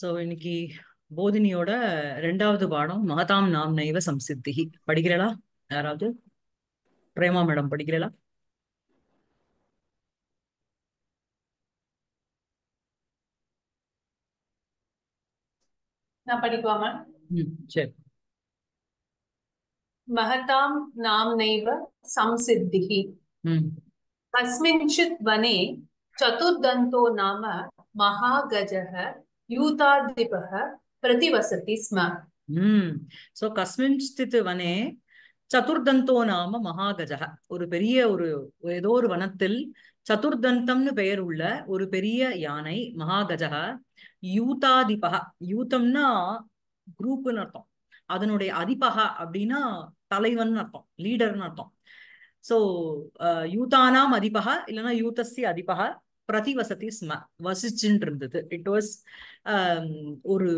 So இன்னைக்கு போதினியோட ரெண்டாவது பாடம் மகதாம் நாம் நைவ சம்சித்தி படிக்கிறளா யாராவது பிரேமா மேடம் படிக்கிறளா நான் சரி மகதாம் நாம் நைவ சம்சித்திகி கஸ்மின்ஷித் வனே சதுர்தந்தோ நாம மகாகஜக यूताद्विपः प्रतिवसति स्म சோ கஸ்மின்ஸ்தித் வனே சதுர்தந்தோ நாம மகாகஜக ஒரு பெரிய ஒரு ஏதோ ஒரு வனத்தில் சதுர்தந்தம்னு பெயர் உள்ள ஒரு பெரிய யானை மகாகஜக யூதாதிபக யூதம்னா குரூப்னு அர்த்தம் அதனுடைய அதிபக அப்படின்னா தலைவன் அர்த்தம் லீடர்னு அர்த்தம் சோ யூதானாம் அதிபக இல்லைன்னா யூதஸ்தி அதிபக பிரதிவசதி ஸ்ம வசிச்சுன்னு இருந்தது இட் வாஸ் um, ஒரு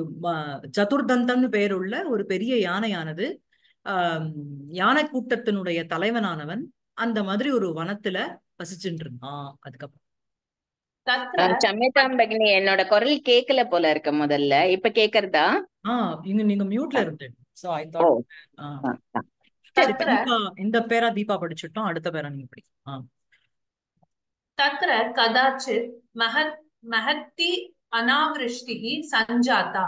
சதுர்தந்தன்னு பேருள்ள ஒரு பெரிய யானையானது um, யானை கூட்டத்தினுடைய தலைவனானவன் அந்த மாதிரி ஒரு வனத்துல வசிச்சுட்டு இருந்தான் அதுக்கப்புறம் என்னோட குரல் கேக்கல போல இருக்க முதல்ல இப்ப கேக்குறதா ஆஹ் இங்க நீங்க மியூட்ல இருந்து சோ ஐ இந்த பேரா தீபா படிச்சுட்டோம் அடுத்த பேரா நீங்க படிக்கலாம் तत्र कदाचित् महत् महत्ति அனாவிருஷ்டிகி சஞ்சாத்தா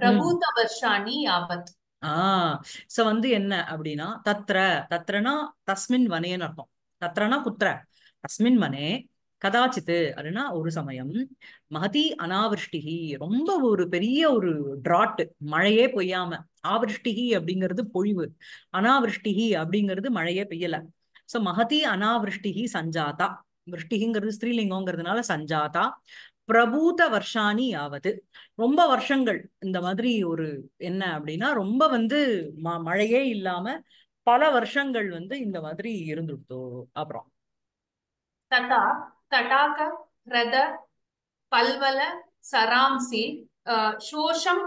பிரபூத வருஷாணி யாவத் ஆஹ் சோ வந்து என்ன அப்படின்னா தத்ர தத்ரனா தஸ்மின் வனேன்னு அர்த்தம் தத்ரனா புத்திர தஸ்மின் வனே கதாச்சித்து அப்படின்னா ஒரு சமயம் மகதி அனாவிருஷ்டிகி ரொம்ப ஒரு பெரிய ஒரு டிராட்டு மழையே பொய்யாம ஆவிருஷ்டிகி அப்படிங்கிறது பொழிவு அனாவிருஷ்டிகி அப்படிங்கிறது மழையே பெய்யல சோ மகதி அனாவிருஷ்டிகி சஞ்சாதா விருஷ்டிகிங்கிறது ஸ்திரீலிங்கம்ங்கிறதுனால சஞ்சாதா பிரபூத வருஷாணி ஆவது ரொம்ப வருஷங்கள் இந்த மாதிரி ஒரு என்ன அப்படின்னா ரொம்ப வந்து ம மழையே இல்லாம பல வருஷங்கள் வந்து இந்த மாதிரி இருந்துடுத்தோ அப்புறம் ததா தடாக ரத பல்வல சராம்சி சோஷம்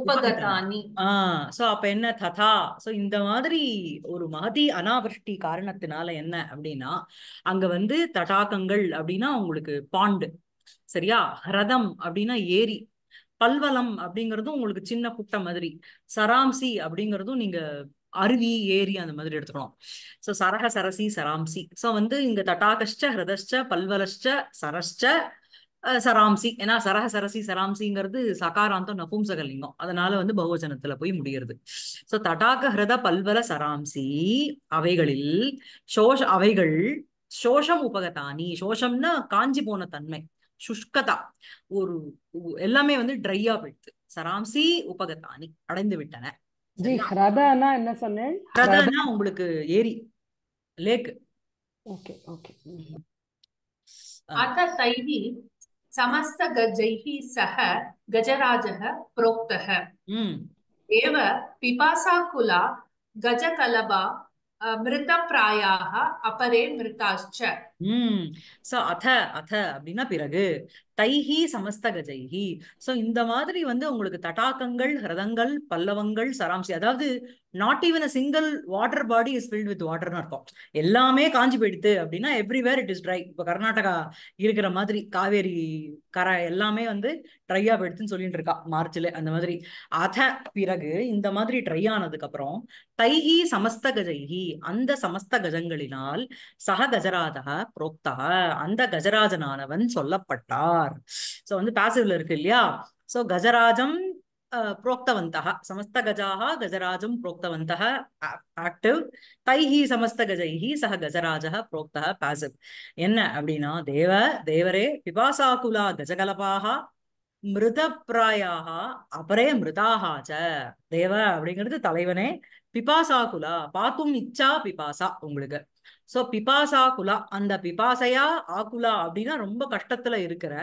உபகதானி ஆஹ் சோ அப்ப என்ன ததா சோ இந்த மாதிரி ஒரு மதி அனாவிருஷ்டி காரணத்தினால என்ன அப்படின்னா அங்க வந்து தடாகங்கள் அப்படின்னா உங்களுக்கு பாண்டு சரியா ஹரதம் அப்படின்னா ஏரி பல்வலம் அப்படிங்கறதும் உங்களுக்கு சின்ன குட்டை மாதிரி சராம்சி அப்படிங்கறதும் நீங்க அருவி ஏரி அந்த மாதிரி எடுத்துக்கணும் சோ சரக சரசி சராம்சி சோ வந்து இங்க தட்டாகஷ்ட ஹிரதஷ்ட பல்வலஷ்ட சரஷ்ட சராம்சி ஏன்னா சரஹ சரசி சராம்சிங்கிறது சகாராந்தம் நபும்சகலிங்கம் அதனால வந்து பகுவச்சனத்துல போய் முடியறது சோ தடாக ஹிரத பல்வல சராம்சி அவைகளில் சோஷ அவைகள் சோஷம் உபகதானி சோஷம்னா காஞ்சி போன தன்மை சுஷ்கதா ஒரு எல்லாமே வந்து ட்ரையா போயிடுது சராம்சி உபகதானி அடைந்து விட்டன என்ன சொன்னேன் உங்களுக்கு ஏரி லேக் ஓகே ஓகே தைவி समस्तगजैः सह गजराजः प्रोक्तः mm. एव पिपासाकुला गजकलबा मृतप्रायाः अपरे मृताश्च உம் சோ அத அத அப்படின்னா பிறகு தைஹி சமஸ்த கஜைஹி சோ இந்த மாதிரி வந்து உங்களுக்கு தடாக்கங்கள் ஹிரதங்கள் பல்லவங்கள் சராம்சி அதாவது not even a single water body is filled with வாட்டர்னு இருக்கும் எல்லாமே காஞ்சி போயிடுது அப்படின்னா எவ்ரிவேர் இட் இஸ் ட்ரை இப்ப கர்நாடகா இருக்கிற மாதிரி காவேரி கரை எல்லாமே வந்து ட்ரையா போயிடுதுன்னு சொல்லிட்டு இருக்கா மார்ச்ல அந்த மாதிரி அத பிறகு இந்த மாதிரி ட்ரை ஆனதுக்கு அப்புறம் தைஹி சமஸ்த கஜைஹி அந்த சமஸ்த கஜங்களினால் சக புரோக்தா அந்த கஜராஜனானவன் சொல்லப்பட்டார் சோ வந்து பாசிவ்ல இருக்கு இல்லையா சோ கஜராஜம் சமஸ்த समस्तगजाः கஜராஜம் प्रोक्तवन्तः ஆக்டிவ் தைஹி சமஸ்த கஜைஹி சக கஜராஜ புரோக்த பாசிவ் என்ன அப்படின்னா தேவ தேவரே பிபாசாகுலா கஜகலபாக மிருதப்பிராயாக அபரே மிருதாக தேவ அப்படிங்கிறது தலைவனே பிபாசா குலா பார்க்கும் இச்சா பிபாசா உங்களுக்கு சோ பிபாசா குலா அந்த பிபாசையா ஆகுலா அப்படின்னா ரொம்ப கஷ்டத்துல இருக்கிற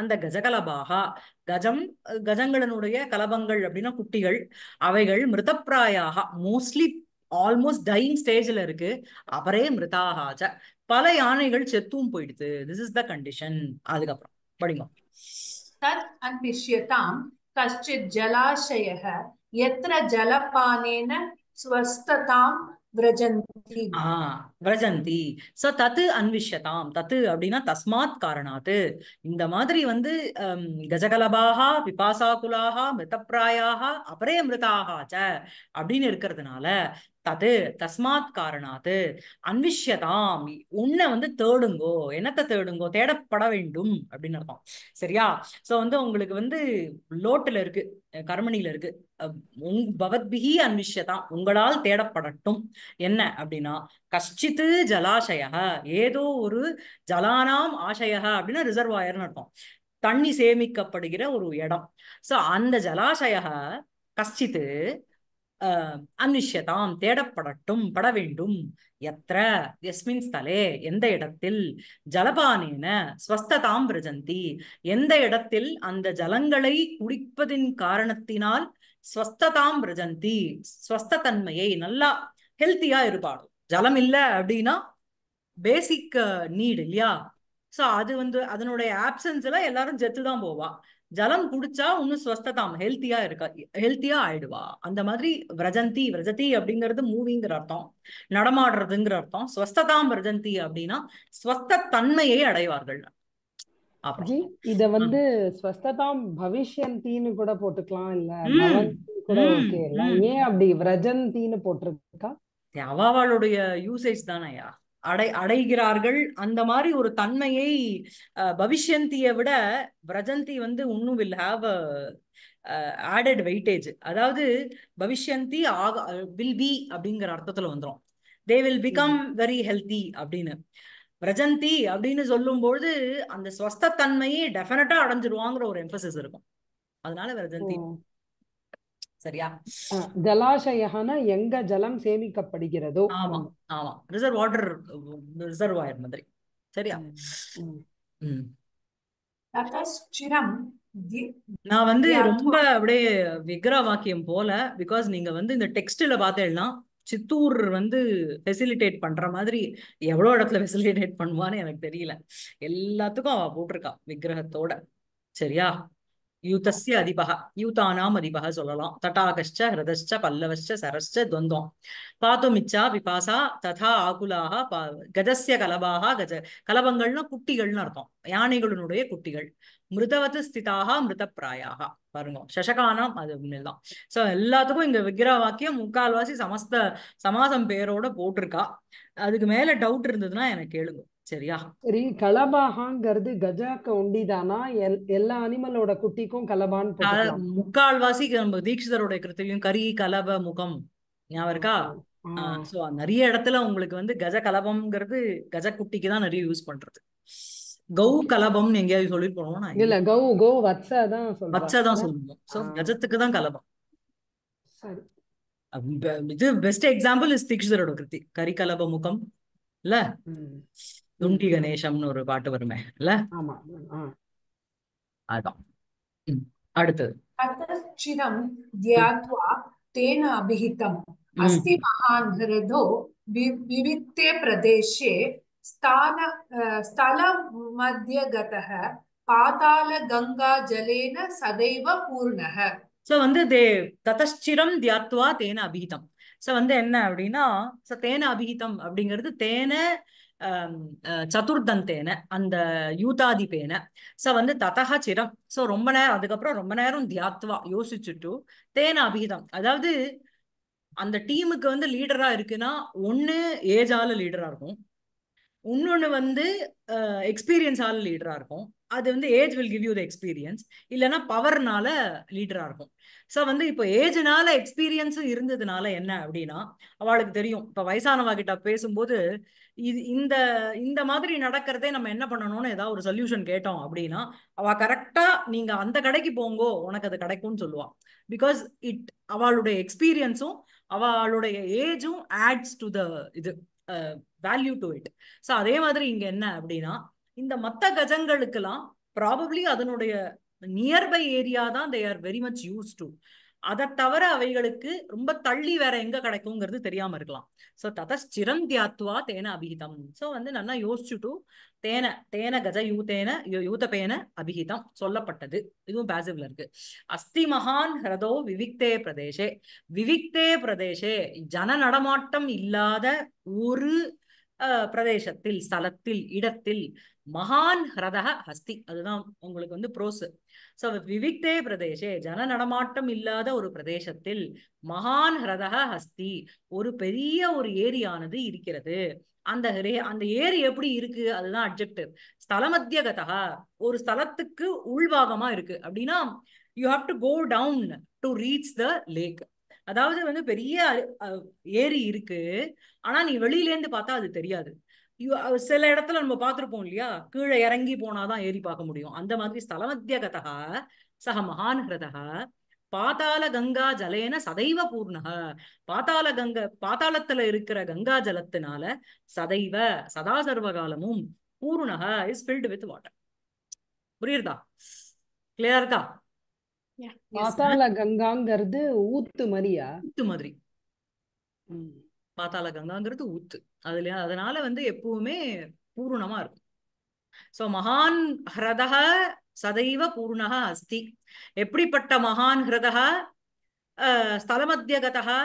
அந்த கஜகலபாகா கஜம் கஜங்களனுடைய கலபங்கள் அப்படின்னா குட்டிகள் அவைகள் மிருதப்பிராயாக மோஸ்ட்லி ஆல்மோஸ்ட் டைம் ஸ்டேஜ்ல இருக்கு அவரே மிருதாகாச்ச பல யானைகள் செத்தும் போயிடுது திஸ் இஸ் த கண்டிஷன் அதுக்கப்புறம் படிங்க தத் அன்பிஷ்யதாம் கஷ்டித் ஜலாசய எத்திர ஜலபானேன ஸ்வஸ்ததாம் விரஜந்தி விரஜந்தி சோ தத்து அன்விஷ்யதாம் தத்து அப்படின்னா தஸ்மாத் காரணாத்து இந்த மாதிரி வந்து கஜகலபாகா பிபாசாகுலாகா மிருதப்பிராயாக அபரே மிருதாக அப்படின்னு இருக்கிறதுனால தது தஸ்மாத் காரணாது அன்விஷ்யதாம் உன்னை வந்து தேடுங்கோ என்னத்தை தேடுங்கோ தேடப்பட வேண்டும் அப்படின்னு அர்த்தம் சரியா சோ வந்து உங்களுக்கு வந்து லோட்டுல இருக்கு கர்மணியில இருக்கு உங் பவத்பிகி அன்விஷ்யதாம் உங்களால் தேடப்படட்டும் என்ன அப்படின்னா கஷ்டித்து ஜலாசய ஏதோ ஒரு ஜலானாம் ஆசய அப்படின்னா ரிசர்வாயர்னு அர்த்தம் தண்ணி சேமிக்கப்படுகிற ஒரு இடம் சோ அந்த ஜலாசய கஷ்டித்து அனுஷ்யதாம் தேடப்படட்டும் பட வேண்டும் எத்திர எஸ்மின் ஸ்தலே எந்த இடத்தில் ஜலபானேன ஸ்வஸ்ததாம் பிரஜந்தி எந்த இடத்தில் அந்த ஜலங்களை குடிப்பதின் காரணத்தினால் ஸ்வஸ்ததாம் பிரஜந்தி ஸ்வஸ்த தன்மையை நல்லா ஹெல்த்தியா இருப்பாடு ஜலம் இல்லை அப்படின்னா பேசிக் நீடு இல்லையா ஸோ அது வந்து அதனுடைய எல்லாம் எல்லாரும் ஜெத்து தான் போவா ஜலம் குடிச்சா ஒன்னும் ஸ்வஸ்ததாம் ஹெல்த்தியா இருக்கா ஹெல்த்தியா ஆயிடுவா அந்த மாதிரி விரஜந்தி விரஜதி அப்படிங்கிறது மூவிங்கிற அர்த்தம் நடமாடுறதுங்கிற அர்த்தம் ஸ்வஸ்ததாம் விரஜந்தி அப்படின்னா ஸ்வஸ்த தன்மையை அடைவார்கள் இத வந்து ஸ்வஸ்ததாம் பவிஷ்யந்தின்னு கூட போட்டுக்கலாம் இல்ல ஏன் அப்படி விரஜந்தின்னு போட்டிருக்கா அவளுடைய யூசேஜ் தானயா அடை அடைகிறார்கள் அந்த மாதிரி ஒரு தன்மையை பவிஷ்யந்தியை விட பிரஜந்தி வந்து இன்னும் வில் ஹாவ் ஆடட் வெயிட்டேஜ் அதாவது பவிஷ்யந்தி ஆக வில் பி அப்படிங்கிற அர்த்தத்துல வந்துடும் they will become very healthy அப்படின்னு பிரஜந்தி அப்படின்னு சொல்லும்போது அந்த ஸ்வஸ்தத்தன்மையை டெஃபினட்டா அடைஞ்சிருவாங்கிற ஒரு எம்பசிஸ் இருக்கும் அதனால பிரஜந்தி சரியா ஜலாசயம்னா எங்க ஜலம் சேமிக்கப்படுகிறதோ ஆமா ஆமா ரிசர்வ் வாட்டர் ரிசர்வ் ரிசர்வாயர் மாதிரி சரியா நான் வந்து ரொம்ப அப்படியே விக்ரா வாக்கியம் போல பிகாஸ் நீங்க வந்து இந்த டெக்ஸ்ட்ல பார்த்தேன்னா சித்தூர் வந்து ஃபெசிலிட்டேட் பண்ற மாதிரி எவ்வளவு இடத்துல ஃபெசிலிட்டேட் பண்ணுவான்னு எனக்கு தெரியல எல்லாத்துக்கும் அவ போட்டிருக்கான் விக்கிரகத்தோட சரியா யூத்தசிய அதிபக யூதானாம் அதிபக சொல்லலாம் தட்டாகஷ்ட ஹிரதஷ்ட பல்லவஷ்ட சரஷ்ட துவந்தம் பாத்துமிச்சா பிபாசா ததா ஆகுலாக பா கஜஸ்ய கலபாக கஜ கலபங்கள்னா குட்டிகள்னு அர்த்தம் யானைகளினுடைய குட்டிகள் மிருதவத்து ஸ்திதாக பிராயாக பாருங்க சசகானம் அது உண்மைதான் சோ எல்லாத்துக்கும் இங்க விக்கிர வாக்கியம் முக்கால்வாசி சமஸ்த சமாசம் பேரோட போட்டிருக்கா அதுக்கு மேல டவுட் இருந்ததுன்னா எனக்கு கேளுங்க சரியா சரி கலபாகாங்கிறது கஜாக்க உண்டிதானா எல்லா அனிமலோட குட்டிக்கும் கலபான் முக்கால்வாசி நம்ம தீட்சிதரோட கிருத்திலையும் கரி கலப முகம் ஞாபகம் இருக்கா சோ நிறைய இடத்துல உங்களுக்கு வந்து கஜ கலபம்ங்கிறது கஜ குட்டிக்கு தான் நிறைய யூஸ் பண்றது கௌ கலபம்னு எங்கேயாவது சொல்லி போனோம்னா இல்ல கௌ கௌ வச்சதான் வச்சதான் சொல்லுவோம் சோ கஜத்துக்கு தான் கலபம் இது பெஸ்ட் எக்ஸாம்பிள் இஸ் கிருத்தி கிருதி கரிகலப முகம் இல்ல துண்டி கணேசம்னு ஒரு பாட்டு வருமே இல்ல அதான் அடுத்தது சிரம் தியாத்வா தேன அபிஹிதம் அஸ்தி மகான் ஹிருதோ விவித்தே பிரதேசே ஸ்தான ஸ்தல பாதாள கங்கா ஜலேன சதைவ பூர்ணக சோ வந்து தே ததச்சிரம் தியாத்வா தேன அபிஹிதம் சோ வந்து என்ன அப்படின்னா சோ தேன அபிஹிதம் அப்படிங்கிறது தேன சதுர்தந்தேன அந்த யூதாதிபேன சோ வந்து ததா சிரம் ஸோ ரொம்ப நேரம் அதுக்கப்புறம் ரொம்ப நேரம் தியாத்வா யோசிச்சுட்டு தேன அபிகிதம் அதாவது அந்த டீமுக்கு வந்து லீடரா இருக்குன்னா ஒன்று ஏஜால லீடரா இருக்கும் இன்னொன்று வந்து எக்ஸ்பீரியன்ஸ் ஆளு லீடரா இருக்கும் அது வந்து age will give you the experience இல்லைன்னா பவர்னால லீடராக இருக்கும் ஸோ வந்து இப்போ ஏஜ்னால எக்ஸ்பீரியன்ஸும் இருந்ததுனால என்ன அப்படின்னா அவளுக்கு தெரியும் இப்போ வயசானவா கிட்ட பேசும்போது இது இந்த இந்த மாதிரி நடக்கிறதே நம்ம என்ன பண்ணணும்னு ஏதாவது ஒரு சொல்யூஷன் கேட்டோம் அப்படின்னா அவள் கரெக்டாக நீங்கள் அந்த கடைக்கு போங்கோ உனக்கு அது கிடைக்கும்னு சொல்லுவாள் பிகாஸ் இட் அவளுடைய எக்ஸ்பீரியன்ஸும் அவளுடைய ஏஜும் ஆட்ஸ் டு த இது வேல்யூ டு இட் ஸோ அதே மாதிரி இங்கே என்ன அப்படின்னா இந்த மத்த கஜங்களுக்கெல்லாம் ப்ராபப்ளி அதனுடைய நியர்பை ஏரியா தான் they are very much use to அதை தவிர அவைகளுக்கு ரொம்ப தள்ளி வேற எங்க கிடைக்குங்கிறது தெரியாம இருக்கலாம் ஸோ ததச்சிரம் தியாத்வா தேன அபிஹிதம் ஸோ வந்து நல்லா யோசிச்சுட்டு தேன தேன கஜ யூதேன யூதபேன அபிஹிதம் சொல்லப்பட்டது இதுவும் பேசிவ்ல இருக்கு அஸ்தி மகான் ஹிரதோ விவிக்தே பிரதேஷே விவிக்தே பிரதேசே ஜன நடமாட்டம் இல்லாத ஒரு பிரதேசத்தில் ஸ்தலத்தில் இடத்தில் மகான் ஹிரதக ஹஸ்தி அதுதான் உங்களுக்கு வந்து ப்ரோஸ் சோ விவிக்தே பிரதேசே ஜன நடமாட்டம் இல்லாத ஒரு பிரதேசத்தில் மகான் ஹிரதக ஹஸ்தி ஒரு பெரிய ஒரு ஏரியானது இருக்கிறது அந்த அந்த ஏரி எப்படி இருக்கு அதுதான் அப்ஜெக்டிவ் ஸ்தலமத்திய கதகா ஒரு ஸ்தலத்துக்கு உள்வாகமா இருக்கு அப்படின்னா you have to go down to reach the lake அதாவது வந்து பெரிய ஏரி இருக்கு ஆனா நீ வெளியிலேருந்து பார்த்தா அது தெரியாது சில இடத்துல நம்ம பார்த்துருப்போம் இல்லையா கீழே இறங்கி போனாதான் ஏறி பார்க்க முடியும் அந்த மாதிரி ஸ்தலமத்திய கதா சக மகான் ஹிருதா பாதாள கங்கா ஜலேன சதைவ பூர்ணக பாதாள கங்க பாதாளத்துல இருக்கிற கங்கா ஜலத்தினால சதைவ சதா சர்வகாலமும் பூர்ணக இஸ் ஃபில்டு வித் வாட்டர் புரியுதா கிளியர் இருக்கா பாதாள கங்காங்கிறது ஊத்து மாதிரியா ஊத்து மாதிரி பாத்தாள கங்காங்கிறது ஊத்து அதுல அதனால வந்து எப்பவுமே பூர்ணமா இருக்கும் சோ மகான் ஹிரதக சதைவ பூர்ணக அஸ்தி எப்படிப்பட்ட மகான் ஹிரதக ஸ்தலமத்தியகதா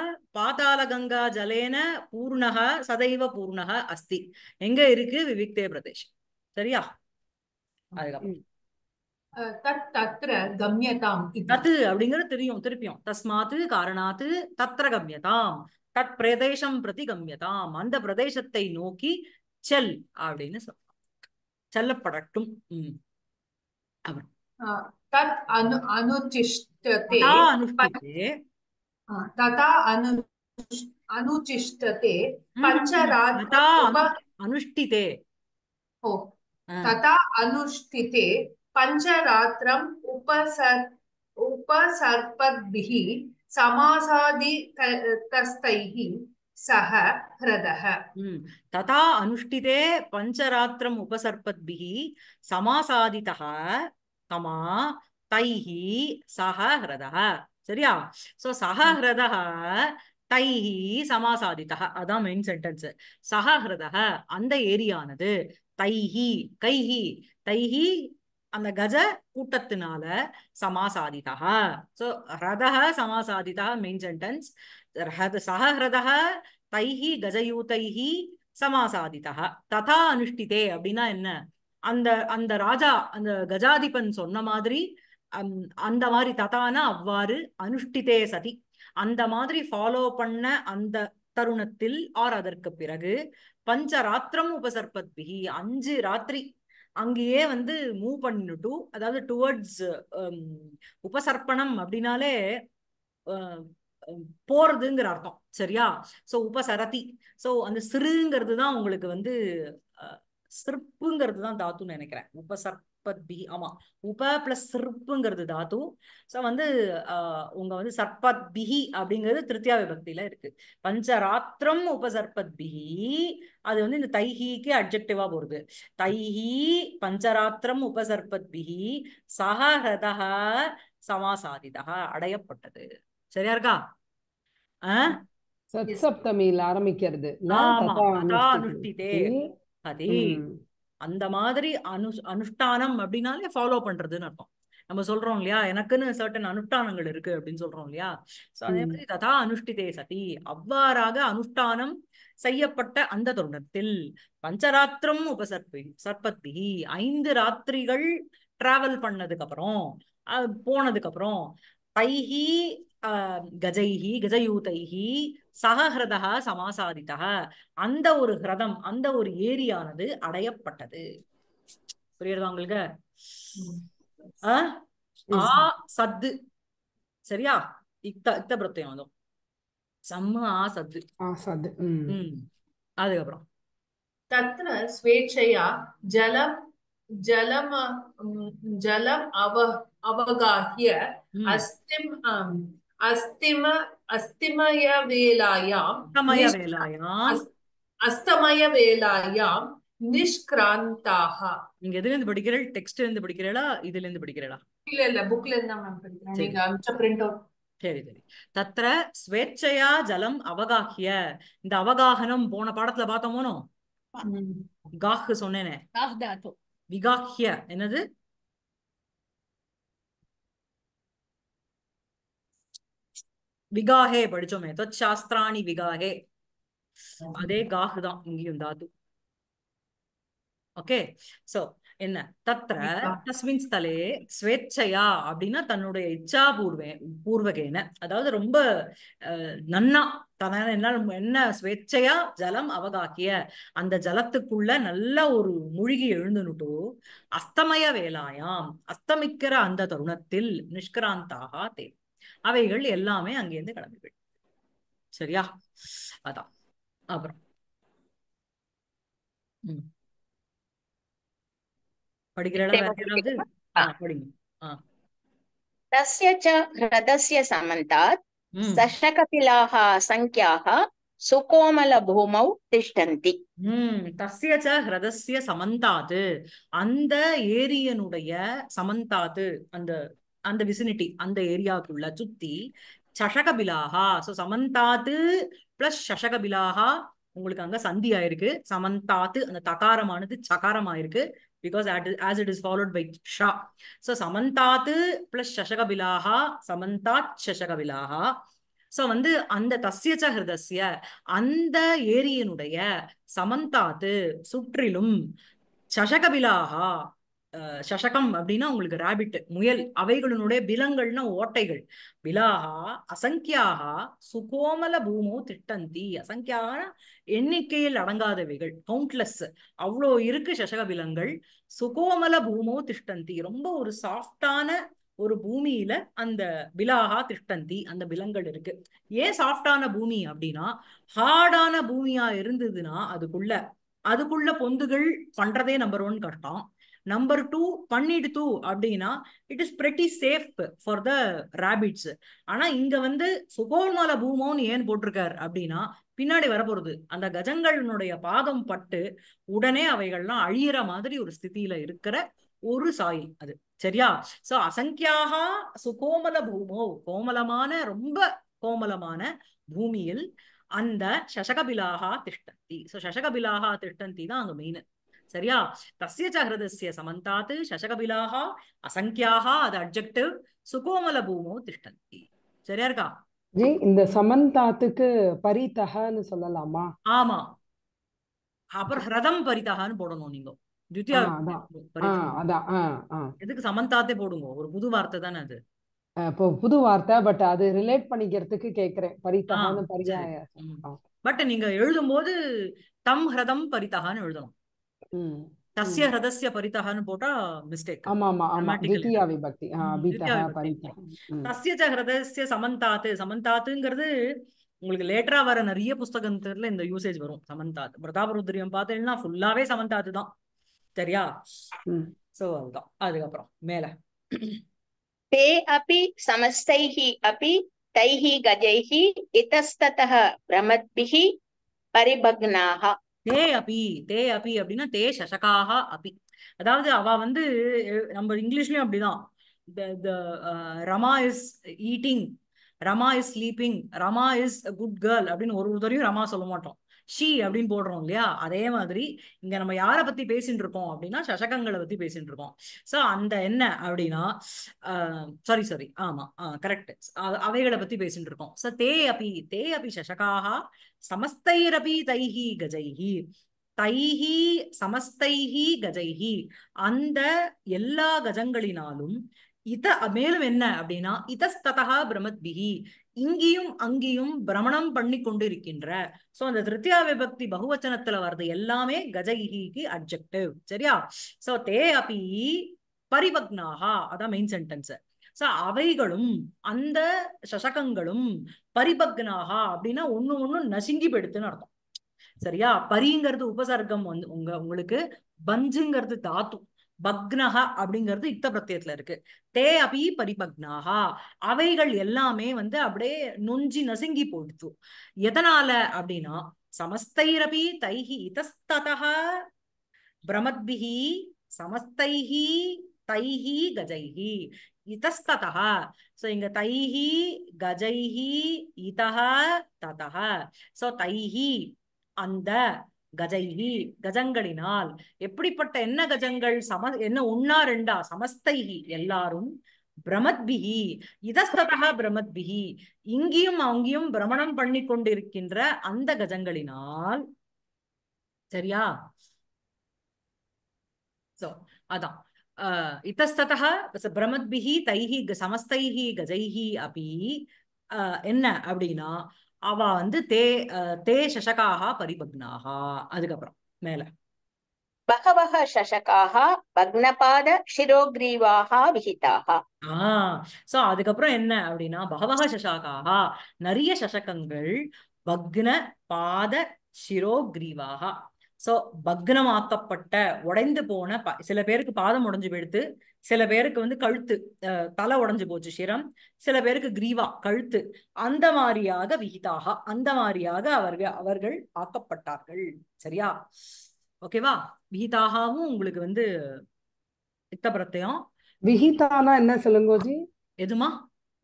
கங்கா ஜலேன பூர்ணக சதைவ பூர்ணக அஸ்தி எங்க இருக்கு விவிக்தே பிரதேஷ் சரியா அதுக்கப்புறம் தத் தத்ர தத்து அப்படிங்கிறது தெரியும் திருப்பியும் தஸ்மாத்து காரணாத்து தத்திர கம்யதாம் தத் பிரதேசம் பிரதி கம்யதாம் அந்த பிரதேசத்தை நோக்கி செல் அப்படின்னு சொல்றான் செல்லப்படட்டும் உம் அவர் தத் அனு तथा अनुष्ठिते पञ्चरात्रम् उपसर् उपसर्पद्भिः समासादि तस्तैः तथा अनुष्ठिते पञ्चरात्रम् उपसर्पद्भिः समासादितः तमा तैः सह சரியா சோ சகஹிருதக தைஹி சமாசாதித்தக அதான் மெயின் சென்டென்ஸ் சகஹிருதக அந்த ஏரியானது தைஹி கைஹி தைஹி அந்த கஜ கூட்டத்தினால சமாசாதிதா சோ ஹிரதக சமாசாதிதா மெயின் சென்டென்ஸ் சஹ ஹிரதக தைஹி கஜயூதைஹி சமாசாதிதா ததா அனுஷ்டிதே அப்படின்னா என்ன அந்த அந்த ராஜா அந்த கஜாதிபன் சொன்ன மாதிரி அந்த மாதிரி ததானா அவ்வாறு அனுஷ்டிதே சதி அந்த மாதிரி ஃபாலோ பண்ண அந்த தருணத்தில் ஆர் அதற்கு பிறகு பஞ்சராத்திரம் உபசர்பத்பிகி அஞ்சு ராத்திரி அங்கேயே வந்து மூவ் பண்ணிட்டு அதாவது டுவர்ட்ஸ் um, உபசர்ப்பணம் அப்படின்னாலே போறதுங்கிற அர்த்தம் சரியா ஸோ உபசரதி ஸோ அந்த சிறுங்கிறது தான் உங்களுக்கு வந்து சிற்புங்கிறது தான் தாத்துன்னு நினைக்கிறேன் உபசர் சர்பத்பி ஆமா உப பிளஸ் சிற்புங்கிறது தாத்து ஸோ வந்து உங்க வந்து சர்பத் பிஹி அப்படிங்கிறது திருத்தியா விபக்தியில இருக்கு பஞ்சராத்திரம் உப சர்பத் பிஹி அது வந்து இந்த தைஹிக்கு அப்ஜெக்டிவா போறது தைஹி பஞ்சராத்திரம் உப சர்பத் பிஹி சக சமாசாதிதா அடையப்பட்டது சரியா இருக்கா ஆஹ் சப்தமியில் ஆரம்பிக்கிறது அந்த மாதிரி அனு அனுஷ்டானம் அப்படின்னாலே ஃபாலோ பண்றதுன்னு அர்த்தம் நம்ம சொல்றோம் இல்லையா எனக்குன்னு சர்டன் அனுஷ்டானங்கள் இருக்கு அப்படின்னு சொல்றோம் இல்லையா அதே மாதிரி ததா அனுஷ்டிதே சதி அவ்வாறாக அனுஷ்டானம் செய்யப்பட்ட அந்த தருணத்தில் பஞ்சராத்திரம் உபசற்பி சற்பத்தி ஐந்து ராத்திரிகள் டிராவல் பண்ணதுக்கு அப்புறம் போனதுக்கு அப்புறம் தைஹி கஜைஹி கஜயூதைஹி சகஹிரதா சமாசாதிதா அந்த ஒரு ஹிரதம் அந்த ஒரு ஏரியானது அடையப்பட்டது புரியுதா உங்களுக்கு ஆ சத்து சரியா இத்த இத்த பிரத்தியம் அதுவும் செம்ம ஆ சத்து அதுக்கப்புறம் தத்ர ஸ்வேச்சையா ஜலம் ஜலம் ஜலம் அவ அவகாஹிய அஸ்திம் அஸ்திம அஸ்திமய வேலாயாம் அஸ்தமய வேலாயாம் நிஷ்கிராந்தாக நீங்க எதுல இருந்து படிக்கிறீள் டெக்ஸ்ட்ல இருந்து படிக்கிறீளா இதுல இருந்து படிக்கிறீளா இல்ல இல்ல புக்ல இருந்து மேம் படிக்கிறேன் நீங்க அம்ச பிரிண்ட் அவுட் சரி சரி தத்திர ஸ்வேச்சையா ஜலம் அவகாகிய இந்த அவகாகனம் போன பாடத்துல பார்த்தோமோனோ காஹ் சொன்னேனே விகாஹ்ய என்னது விகாஹே படிச்சோமே தாஸ்திராணி விகாஹே அதே காஹு தான் இங்கேயும் தாது ஓகே சோ என்ன தத்ர தஸ்மின் ஸ்தலே ஸ்வேச்சையா அப்படின்னா தன்னுடைய இச்சா பூர்வே பூர்வகேன அதாவது ரொம்ப நன்னா தன என்ன என்ன ஸ்வேச்சையா ஜலம் அவகாக்கிய அந்த ஜலத்துக்குள்ள நல்ல ஒரு மூழ்கி எழுந்துனுட்டு அஸ்தமய வேலாயாம் அஸ்தமிக்கிற அந்த தருணத்தில் நிஷ்கிராந்தாக தேவை அவைகள் எல்லாமே அங்கேருந்து கிளம்பிவிடும் சரியா அதான் அப்புறம் உம் சமந்தாது அந்த ஏரியனுடைய சமந்தாது அந்த அந்த விசினிட்டி அந்த ஏரியாவுக்குள்ள சுத்தி சஷகபிலாகா ஸோ சமந்தாத்து பிளஸ் சஷகபிலாகா உங்களுக்கு அங்க சந்தி ஆயிருக்கு சமந்தாத்து அந்த தகாரமானது சகாரம் ஆயிருக்கு because as it is followed by ஷா சோ சமந்தாத்து பிளஸ் சஷகபிலாகா சமந்தாத் சஷகபிலாகா ஸோ வந்து அந்த தசிய ஹிருதஸ்ய அந்த ஏரியனுடைய சமந்தாத்து சுற்றிலும் சஷகபிலாகா சஷகம் அப்படின்னா உங்களுக்கு ராபிட் முயல் அவைகளினுடைய பிலங்கள்னா ஓட்டைகள் பிலாகா அசங்கியாக சுகோமல பூமோ திட்டந்தி அசங்கியாக எண்ணிக்கையில் அடங்காதவைகள் கவுண்ட்லெஸ் அவ்வளோ இருக்கு சஷக பிலங்கள் சுகோமல பூமோ திஷ்டந்தி ரொம்ப ஒரு சாஃப்டான ஒரு பூமியில அந்த பிலாகா திஷ்டந்தி அந்த பிலங்கள் இருக்கு ஏன் சாஃப்டான பூமி அப்படின்னா ஹார்டான பூமியா இருந்ததுன்னா அதுக்குள்ள அதுக்குள்ள பொந்துகள் பண்றதே நம்பர் ஒன் கஷ்டம் நம்பர் டூ பன்னிடு டூ அப்படின்னா it is pretty safe for the rabbits ஆனா இங்க வந்து சுகோர்மல பூமோன்னு ஏன் போட்டிருக்காரு அப்படின்னா பின்னாடி வரப்போறது அந்த கஜங்களினுடைய பாதம் பட்டு உடனே அவைகள்லாம் அழியிற மாதிரி ஒரு ஸ்திதியில இருக்கிற ஒரு சாயில் அது சரியா சோ அசங்கியாக சுகோமல பூமோ கோமலமான ரொம்ப கோமலமான பூமியில் அந்த சசகபிலாகா திஷ்டந்தி சோ சசகபிலாகா திஷ்டந்தி தான் அங்க மெயின் சரியா தசிய சஹிருதஸ்ய சமந்தாத் சசகபிலாக அசங்கியாக அது அப்ஜெக்டிவ் சுகோமல பூமோ திஷ்டந்தி சரியா இருக்கா ஜி இந்த சமந்தாத்துக்கு பரிதகன்னு சொல்லலாமா ஆமா அப்புறம் ஹிரதம் பரிதகான்னு போடணும் நீங்க துத்தியா எதுக்கு சமந்தாத்தே போடுங்க ஒரு புது வார்த்தை தானே அது இப்போ புது வார்த்தை பட் அது ரிலேட் பண்ணிக்கிறதுக்கு கேக்குறேன் பரிதகான்னு பரியாய பட் நீங்க எழுதும் போது தம் ஹிரதம் பரிதகான்னு எழுதணும் தஸ்ய ஹிரதஸ்ய பரிதஹன்னு போட்டா மிஸ்டேக் ஆமா ஆமா ஆமா தித்யா விபக்தி பீதஹ பரிதஹ தஸ்ய ச ஹிரதஸ்ய சமந்தாத் சமந்தாத்ங்கிறது உங்களுக்கு லேட்டரா வர நிறைய புஸ்தகத்துல இந்த யூசேஜ் வரும் சமந்தாத் பிரதாபருத்ரியம் பார்த்தீங்கன்னா ஃபுல்லாவே சமந்தாத் தான் சரியா சோ அதுதான் அதுக்கப்புறம் மேல தே அபி சமஸ்தைஹி அபி தைஹி கஜைஹி இத்தஸ்ததஹ பிரமத்பிஹி பரிபக்னாஹா தே அபி தே அபி அப்படின்னா தே சசகாக அபி அதாவது அவ வந்து நம்ம இங்கிலீஷ்லயும் அப்படிதான் Rama is eating Rama is sleeping Rama is good girl அப்படின்னு ஒரு ஒருத்தரையும் ரமா சொல்ல மாட்டோம் ஷி அப்படின்னு போடுறோம் இல்லையா அதே மாதிரி இங்க நம்ம யார பத்தி பேசிட்டு இருக்கோம் அப்படின்னா சசகங்களை பத்தி பேசிட்டு இருக்கோம் சோ அந்த என்ன அப்படின்னா சாரி சாரி ஆமா கரெக்ட் அவைகளை பத்தி பேசிட்டு இருக்கோம் சோ தே அபி தே அபி சசகாக சமஸ்தைரபி தைஹி கஜைஹி தைஹி சமஸ்தைஹி கஜைஹி அந்த எல்லா கஜங்களினாலும் இத மேலும் என்ன அப்படின்னா இதஸ்ததா பிரமத்பிகி இங்கேயும் அங்கேயும் பிரமணம் பண்ணி கொண்டு இருக்கின்ற சோ அந்த திருத்தியா விபக்தி பகுவச்சனத்துல வர்றது எல்லாமே கஜகிஹிக்கு அப்செக்டிவ் சரியா சோ தே அபி பரிபக்னாகா அதான் மெயின் சென்டென்ஸ் சோ அவைகளும் அந்த சசகங்களும் பரிபக்னாகா அப்படின்னா ஒண்ணு ஒண்ணும் நசுங்கி பெடுத்துன்னு அர்த்தம் சரியா பரிங்கிறது உபசர்க்கம் வந்து உங்க உங்களுக்கு பஞ்சுங்கிறது தாத்தும் பக்னஹா அப்படிங்கிறது யுத்த பிரத்தியத்துல இருக்கு தே அபி பரிபக்னாகா அவைகள் எல்லாமே வந்து அப்படியே நொஞ்சி நசுங்கி போடுத்து எதனால அப்படின்னா சமஸ்தைரபி தைஹி இதஸ்ததா பிரமத்பிஹி சமஸ்தைஹி தைஹி கஜைஹி இத்தஸ்ததா சோ இங்க தைஹி கஜைஹி இதஹ ததஹ சோ தைஹி அந்த கஜைகி கஜங்களினால் எப்படிப்பட்ட என்ன கஜங்கள் சம என்ன உண்ணா ரெண்டா சமஸ்தைகி எல்லாரும் பிரமத்பிகி இதஸ்ததா பிரமத்பிகி இங்கேயும் அங்கேயும் பிரமணம் பண்ணி கொண்டிருக்கின்ற அந்த கஜங்களினால் சரியா சோ அதான் இத்தஸ்ததா பிரமத்பிகி தைஹி சமஸ்தைஹி கஜைஹி அப்படி என்ன அப்படின்னா அவ வந்து தே தே சசகாக பரிபக்னாகா அதுக்கப்புறம் மேல பகவக சசகாக பக்னபாத ஆஹ் சோ அதுக்கப்புறம் என்ன அப்படின்னா பகவக சசகாக நிறைய சசகங்கள் பக்ன பாத சிரோக்ரீவாக சோ பக்னமாக்கப்பட்ட உடைந்து போன சில பேருக்கு பாதம் உடைஞ்சு போயிடுத்து சில பேருக்கு வந்து கழுத்து தலை உடைஞ்சு போச்சு சிரம் சில பேருக்கு கிரீவா கழுத்து அந்த மாதிரியாக விகிதாக அந்த மாதிரியாக அவர்கள் அவர்கள் ஆக்கப்பட்டார்கள் சரியா ஓகேவா விகிதாகவும் உங்களுக்கு வந்து இத்த பிரத்தயம் விகிதானா என்ன சொல்லுங்கோஜி எதுமா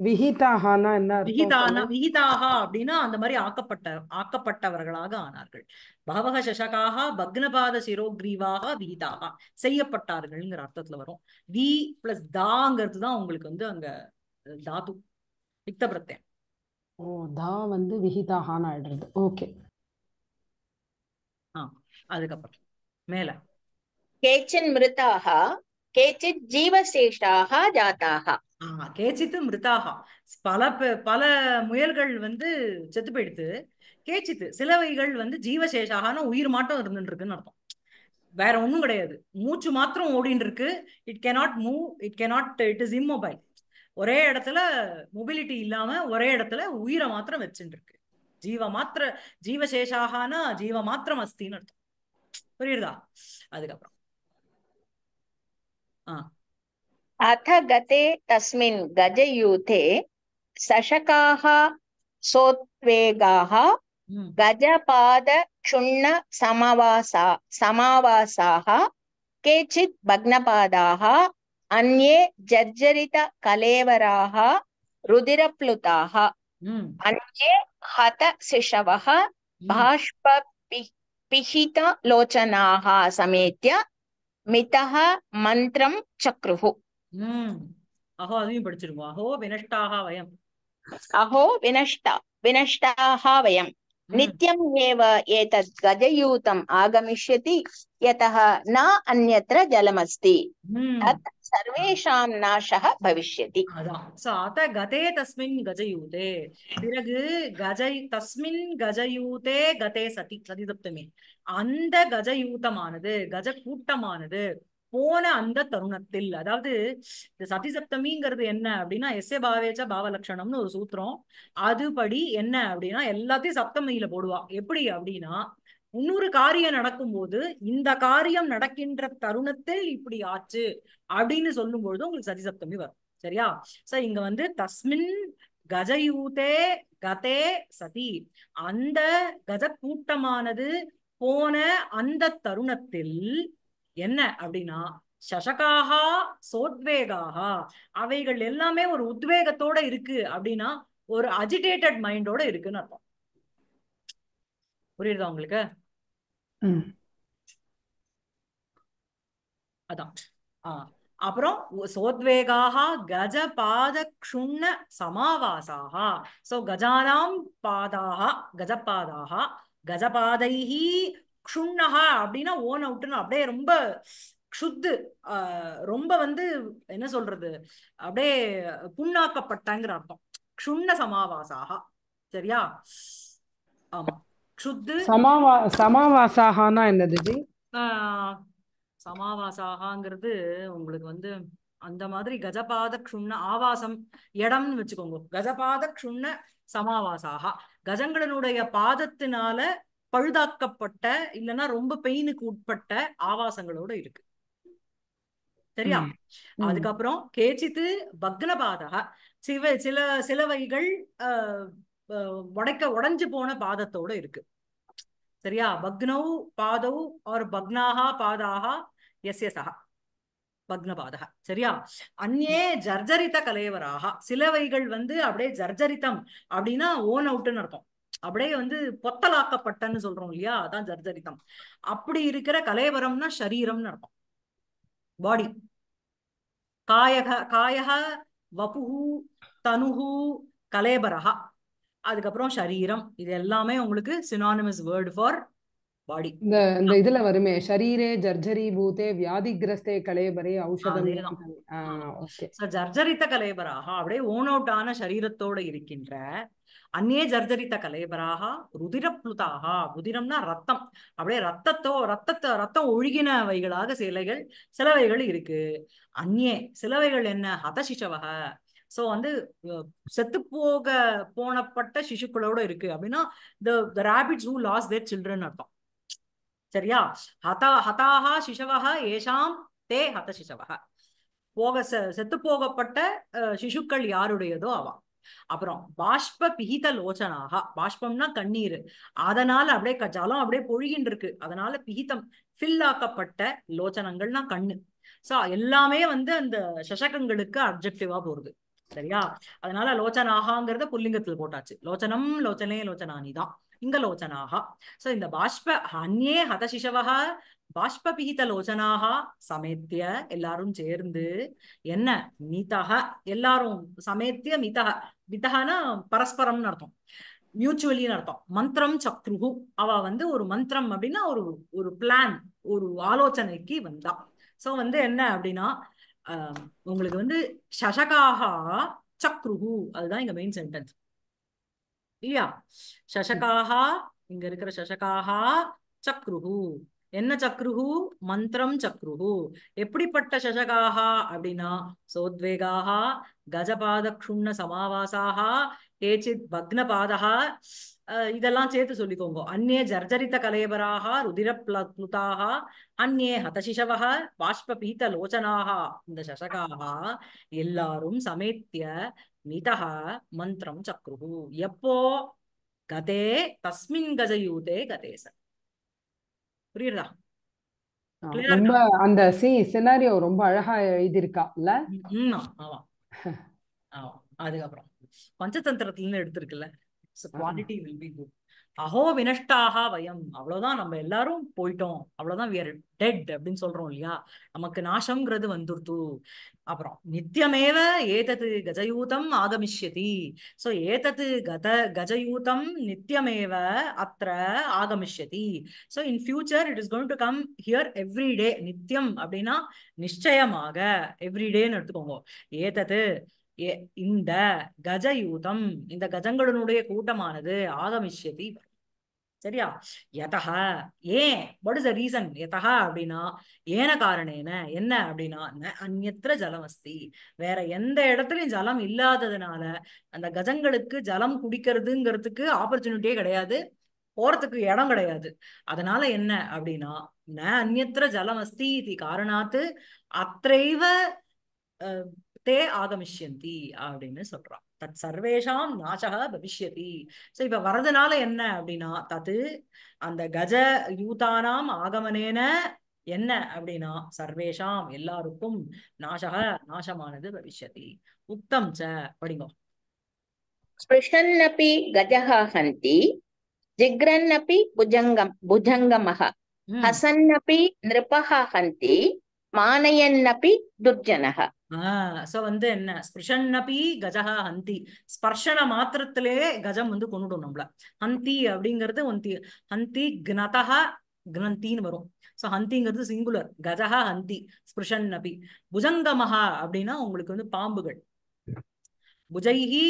விஹிதாகானா என்ன விஹிதானா அப்படின்னா அந்த மாதிரி ஆக்கப்பட்ட ஆக்கப்பட்டவர்களாக ஆனார்கள் பகவக சசகாக பக்னபாத சிரோக்ரீவாக விஹிதாக செய்யப்பட்டார்கள்ங்கிற அர்த்தத்துல வரும் வி பிளஸ் தாங்கிறது தான் உங்களுக்கு வந்து அங்க தாது யுக்த பிரத்யம் ஓ தா வந்து விஹிதாகான்னு ஆயிடுறது ஓகே ஆ அதுக்கப்புறம் மேல கேச்சின் மிருதாக கேச்சின் ஜீவசேஷாக ஜாதாக ஆமா கேச்சித்து மிருதாகா பல பல முயல்கள் வந்து செத்து போயிடுத்து கேச்சித்து சிலவைகள் வந்து ஜீவசேஷாகனா உயிர் மாட்டம் இருந்துட்டு இருக்குன்னு அர்த்தம் வேற ஒண்ணும் கிடையாது மூச்சு மாத்திரம் ஓடின்னு இருக்கு it cannot move it cannot it is immobile ஒரே இடத்துல மொபிலிட்டி இல்லாம ஒரே இடத்துல உயிரை மாத்திரம் வச்சுட்டு இருக்கு ஜீவ மாத்திர ஜீவசேஷாகனா ஜீவ மாத்திரம் அஸ்தின்னு அர்த்தம் புரியுதா அதுக்கப்புறம் ஆஹ் अथ गते तस्मिन् गजयूथे सशकाः सोत्वेगाः hmm. गजपादक्षुण्णसमवासा समावासाः केचित् भग्नपादाः अन्ये जर्जरितकलेवराः रुधिरप्लुताः hmm. अन्ये हतशिशवः बाष्पपिहितलोचनाः hmm. समेत्य मितः मन्त्रं चक्रुः அஹோ அதையும் படிச்சிருக்கோம் அஹோ வினஷ்டாக வயம் அஹோ வினஷ்டா வினஷ்டாக வயம் நித்தியம் ஏவ ஏதத் கஜயூதம் ஆகமிஷ்யதி न अन्यत्र ஜலமஸ்தி தத் சர்வேஷாம் நாசக பவிஷ்யதி சோ அத கதே தஸ்மின் கஜயூதே பிறகு கஜை தஸ்மின் கஜயூதே கதே சதி சதிதப்தமே அந்த கஜயூதமானது கஜ கூட்டமானது போன அந்த தருணத்தில் அதாவது இந்த சதி சப்தமிங்கிறது என்ன அப்படின்னா எஸ்ஏ பாவேச்சா பாவலட்சணம்னு ஒரு சூத்திரம் அதுபடி என்ன அப்படின்னா எல்லாத்தையும் சப்தமியில போடுவா எப்படி அப்படின்னா இன்னொரு காரியம் நடக்கும்போது இந்த காரியம் நடக்கின்ற தருணத்தில் இப்படி ஆச்சு அப்படின்னு சொல்லும்பொழுது உங்களுக்கு சதி சப்தமி வரும் சரியா சார் இங்க வந்து தஸ்மின் கஜயூதே கதே சதி அந்த கஜ கூட்டமானது போன அந்த தருணத்தில் என்ன அப்படின்னா சசகாகா சோத்வேகாகா அவைகள் எல்லாமே ஒரு உத்வேகத்தோட இருக்கு அப்படின்னா ஒரு அஜிடேட்டட் மைண்டோட இருக்குன்னு அர்த்தம் புரியுதா உங்களுக்கு அதான் ஆஹ் அப்புறம் சோத்வேகாக கஜ பாத க்ஷுண்ண சமாவாசாக சோ கஜானாம் பாதாக கஜபாதாக கஜபாதைஹி க்ஷுண்ணகா அப்படின்னா ஓன் அவுட்னு அப்படியே ரொம்ப க்ஷுத்து ரொம்ப வந்து என்ன சொல்றது அப்படியே புண்ணாக்கப்பட்டங்கிற அர்த்தம் க்ஷுண்ண சமாவாசாகா சரியா ஆமா க்ஷுத்து சமாவா சமாவாசாகனா என்னது சமாவாசாகாங்கிறது உங்களுக்கு வந்து அந்த மாதிரி கஜபாத க்ஷுண்ண ஆவாசம் இடம்னு வச்சுக்கோங்க கஜபாத க்ஷுண்ண சமாவாசாகா கஜங்களனுடைய பாதத்தினால பழுதாக்கப்பட்ட இல்லைன்னா ரொம்ப பெயினுக்கு உட்பட்ட ஆவாசங்களோட இருக்கு சரியா அதுக்கப்புறம் கேச்சித்து பக்னபாதக சிவ சில சிலவைகள் உடைக்க உடைஞ்சு போன பாதத்தோட இருக்கு சரியா பக்னவு பாதவு ஒரு பக்னாகா பாதாகா எஸ் எஸ் ஆஹா பக்னபாதக சரியா அந்நே ஜர்ஜரித்த கலைவராக சிலவைகள் வந்து அப்படியே ஜர்ஜரித்தம் அப்படின்னா ஓன் அவுட்டுன்னு அர்த்தம் அப்படியே வந்து பொத்தலாக்கப்பட்டன்னு சொல்றோம் இல்லையா அதான் ஜர்ஜரிதம் அப்படி இருக்கிற கலைவரம்னா சரீரம்னு அர்த்தம் பாடி காயக காயக வபுகு தனுகு கலேபரகா அதுக்கப்புறம் சரீரம் இது எல்லாமே உங்களுக்கு சினானிமஸ் வேர்டு ஃபார் பாடி இந்த இந்த இதுல வருமே ஷரீரே ஜர்ஜரி பூதே வியாதிகிரஸ்தே கலேபரே ஔஷதம் ஜர்ஜரித்த கலேபராக அப்படியே ஓன் அவுட் ஆன சரீரத்தோட இருக்கின்ற அந்நே ஜர்ஜரித்த கலைபராக ருதிரப்ளுதாக ருதிரம்னா ரத்தம் அப்படியே ரத்தத்தோ ரத்தத்தை ரத்தம் ஒழுகினவைகளாக சிலைகள் சிலவைகள் இருக்கு அந்நே சிலவைகள் என்ன ஹதசிஷவக ஸோ வந்து செத்து போக போனப்பட்ட சிசுக்களோட இருக்கு அப்படின்னா the rabbits who lose their children அர்த்தம் சரியா ஹதா ஹதாஹா சிசவக ஏஷாம் தே ஹத சிசவக போக செத்து போகப்பட்ட சிசுக்கள் யாருடையதோ அவா அப்புறம் பாஷ்ப பிஹித லோச்சனாக பாஷ்பம்னா கண்ணீர் அதனால அப்படியே ஜலம் அப்படியே பொழிகின்னு இருக்கு அதனால பிஹிதம் ஃபில் ஆக்கப்பட்ட லோச்சனங்கள்னா கண்ணு சோ எல்லாமே வந்து அந்த சசகங்களுக்கு அப்ஜெக்டிவா போகுது சரியா அதனால லோச்சனாகாங்கிறத புல்லிங்கத்துல போட்டாச்சு லோச்சனம் லோச்சனே லோச்சனானி தான் இங்க லோச்சனாகா சோ இந்த பாஷ்ப அந்நே ஹதசிஷவகா பாஷ்பபிகிதலோச்சனாக சமேத்திய எல்லாரும் சேர்ந்து என்ன மிதக எல்லாரும் சமேத்திய மிதக மிதகனா பரஸ்பரம்னு அர்த்தம் மியூச்சுவலின்னு அர்த்தம் மந்திரம் சக்ருகு அவ வந்து ஒரு மந்திரம் அப்படின்னா ஒரு ஒரு பிளான் ஒரு ஆலோசனைக்கு வந்தா சோ வந்து என்ன அப்படின்னா உங்களுக்கு வந்து சசகாக சக்ருகு அதுதான் இங்க மெயின் சென்டென்ஸ் இல்லையா சசகாக இங்க இருக்கிற சசகாக சக்ருகு என்ன சக்ருஹு மந்திரம் சக்ருஹு எப்படிப்பட்ட சசகாகா அப்படின்னா சோத்வேகாகா கஜபாதக்ஷுண்ண சமாவாசாகா கேச்சித் பக்னபாதகா இதெல்லாம் சேர்த்து சொல்லிக்கோங்க அந்நே ஜர்ஜரித்த கலேபராக ருதிரப்ளுதாக அந்நே ஹதசிஷவக பாஷ்பபீத லோச்சனாக இந்த சசகாக எல்லாரும் சமேத்திய மிதக மந்திரம் சக்ருஹு எப்போ கதே தஸ்மின் கஜயூதே கதே சர் புரியுதா ரொம்ப அந்த சி சினாரியோ ரொம்ப அழகா எழுதியிருக்கா இல்ல ஆமா ஆமா அதுக்கப்புறம் பஞ்சதந்திரத்துல இருந்து எடுத்திருக்குல்ல குவாலிட்டி வில் பி குட் அஹோ வினஷ்டாக வயம் அவ்வளவுதான் நம்ம எல்லாரும் போயிட்டோம் அவ்வளவுதான் வியர் டெட் அப்படின்னு சொல்றோம் இல்லையா நமக்கு நாசம்ங்கிறது வந்துருத்து அப்புறம் நித்தியமேவ ஏதத்து கஜயூதம் ஆகமிஷ்யதி சோ ஏதத்து கத கஜயூதம் நித்தியமேவ அத்த ஆகமிஷ்யதி so in future it is going to come here every day நித்தியம் அப்படின்னா நிச்சயமாக எவ்ரிடேன்னு எடுத்துக்கோங்க ஏதத்து இந்த கஜயூதம் இந்த கஜங்களுடைய கூட்டமானது ஆகமிஷதி சரியா எதா ஏன் வாட் இஸ் ரீசன் எதா அப்படின்னா ஏன காரணேன என்ன அப்படின்னா அந்நத்திர ஜலம் அஸ்தி வேற எந்த இடத்துலயும் ஜலம் இல்லாததுனால அந்த கஜங்களுக்கு ஜலம் குடிக்கிறதுங்கிறதுக்கு ஆப்பர்ச்சுனிட்டியே கிடையாது போறதுக்கு இடம் கிடையாது அதனால என்ன அப்படின்னா ந அந்நத்திர ஜலம் அஸ்தி இது காரணாத்து அத்தைவ தே ஆகமிஷ்யந்தி அப்படின்னு சொல்றான் தத் சர்வேஷாம் நாசக பவிஷ்யதி சோ இப்ப வரதுனால என்ன அப்படின்னா தது அந்த கஜ யூதானாம் ஆகமனேன என்ன அப்படின்னா சர்வேஷாம் எல்லாருக்கும் நாசக நாசமானது பவிஷ்யதி உத்தம் ச படிங்கோ அப்பி கஜஹா ஹந்தி அப்பி புஜங்கம் புஜங்கமக ஹசன் அப்பி நிருபஹா ஹந்தி அப்பி துர்ஜனக சோ வந்து என்ன ஸ்பிருஷன்னபி கஜகா ஹந்தி ஸ்பர்ஷன மாத்திரத்திலேயே கஜம் வந்து கொண்டுடும் நம்மள ஹந்தி அப்படிங்கிறது ஒந்தி ஹந்தி கிணதா கிரந்தின்னு வரும் சோ ஹந்திங்கிறது சிங்குலர் கஜகா ஹந்தி ஸ்பிருஷன் நபி புஜங்கமஹா அப்படின்னா உங்களுக்கு வந்து பாம்புகள் புஜைஹி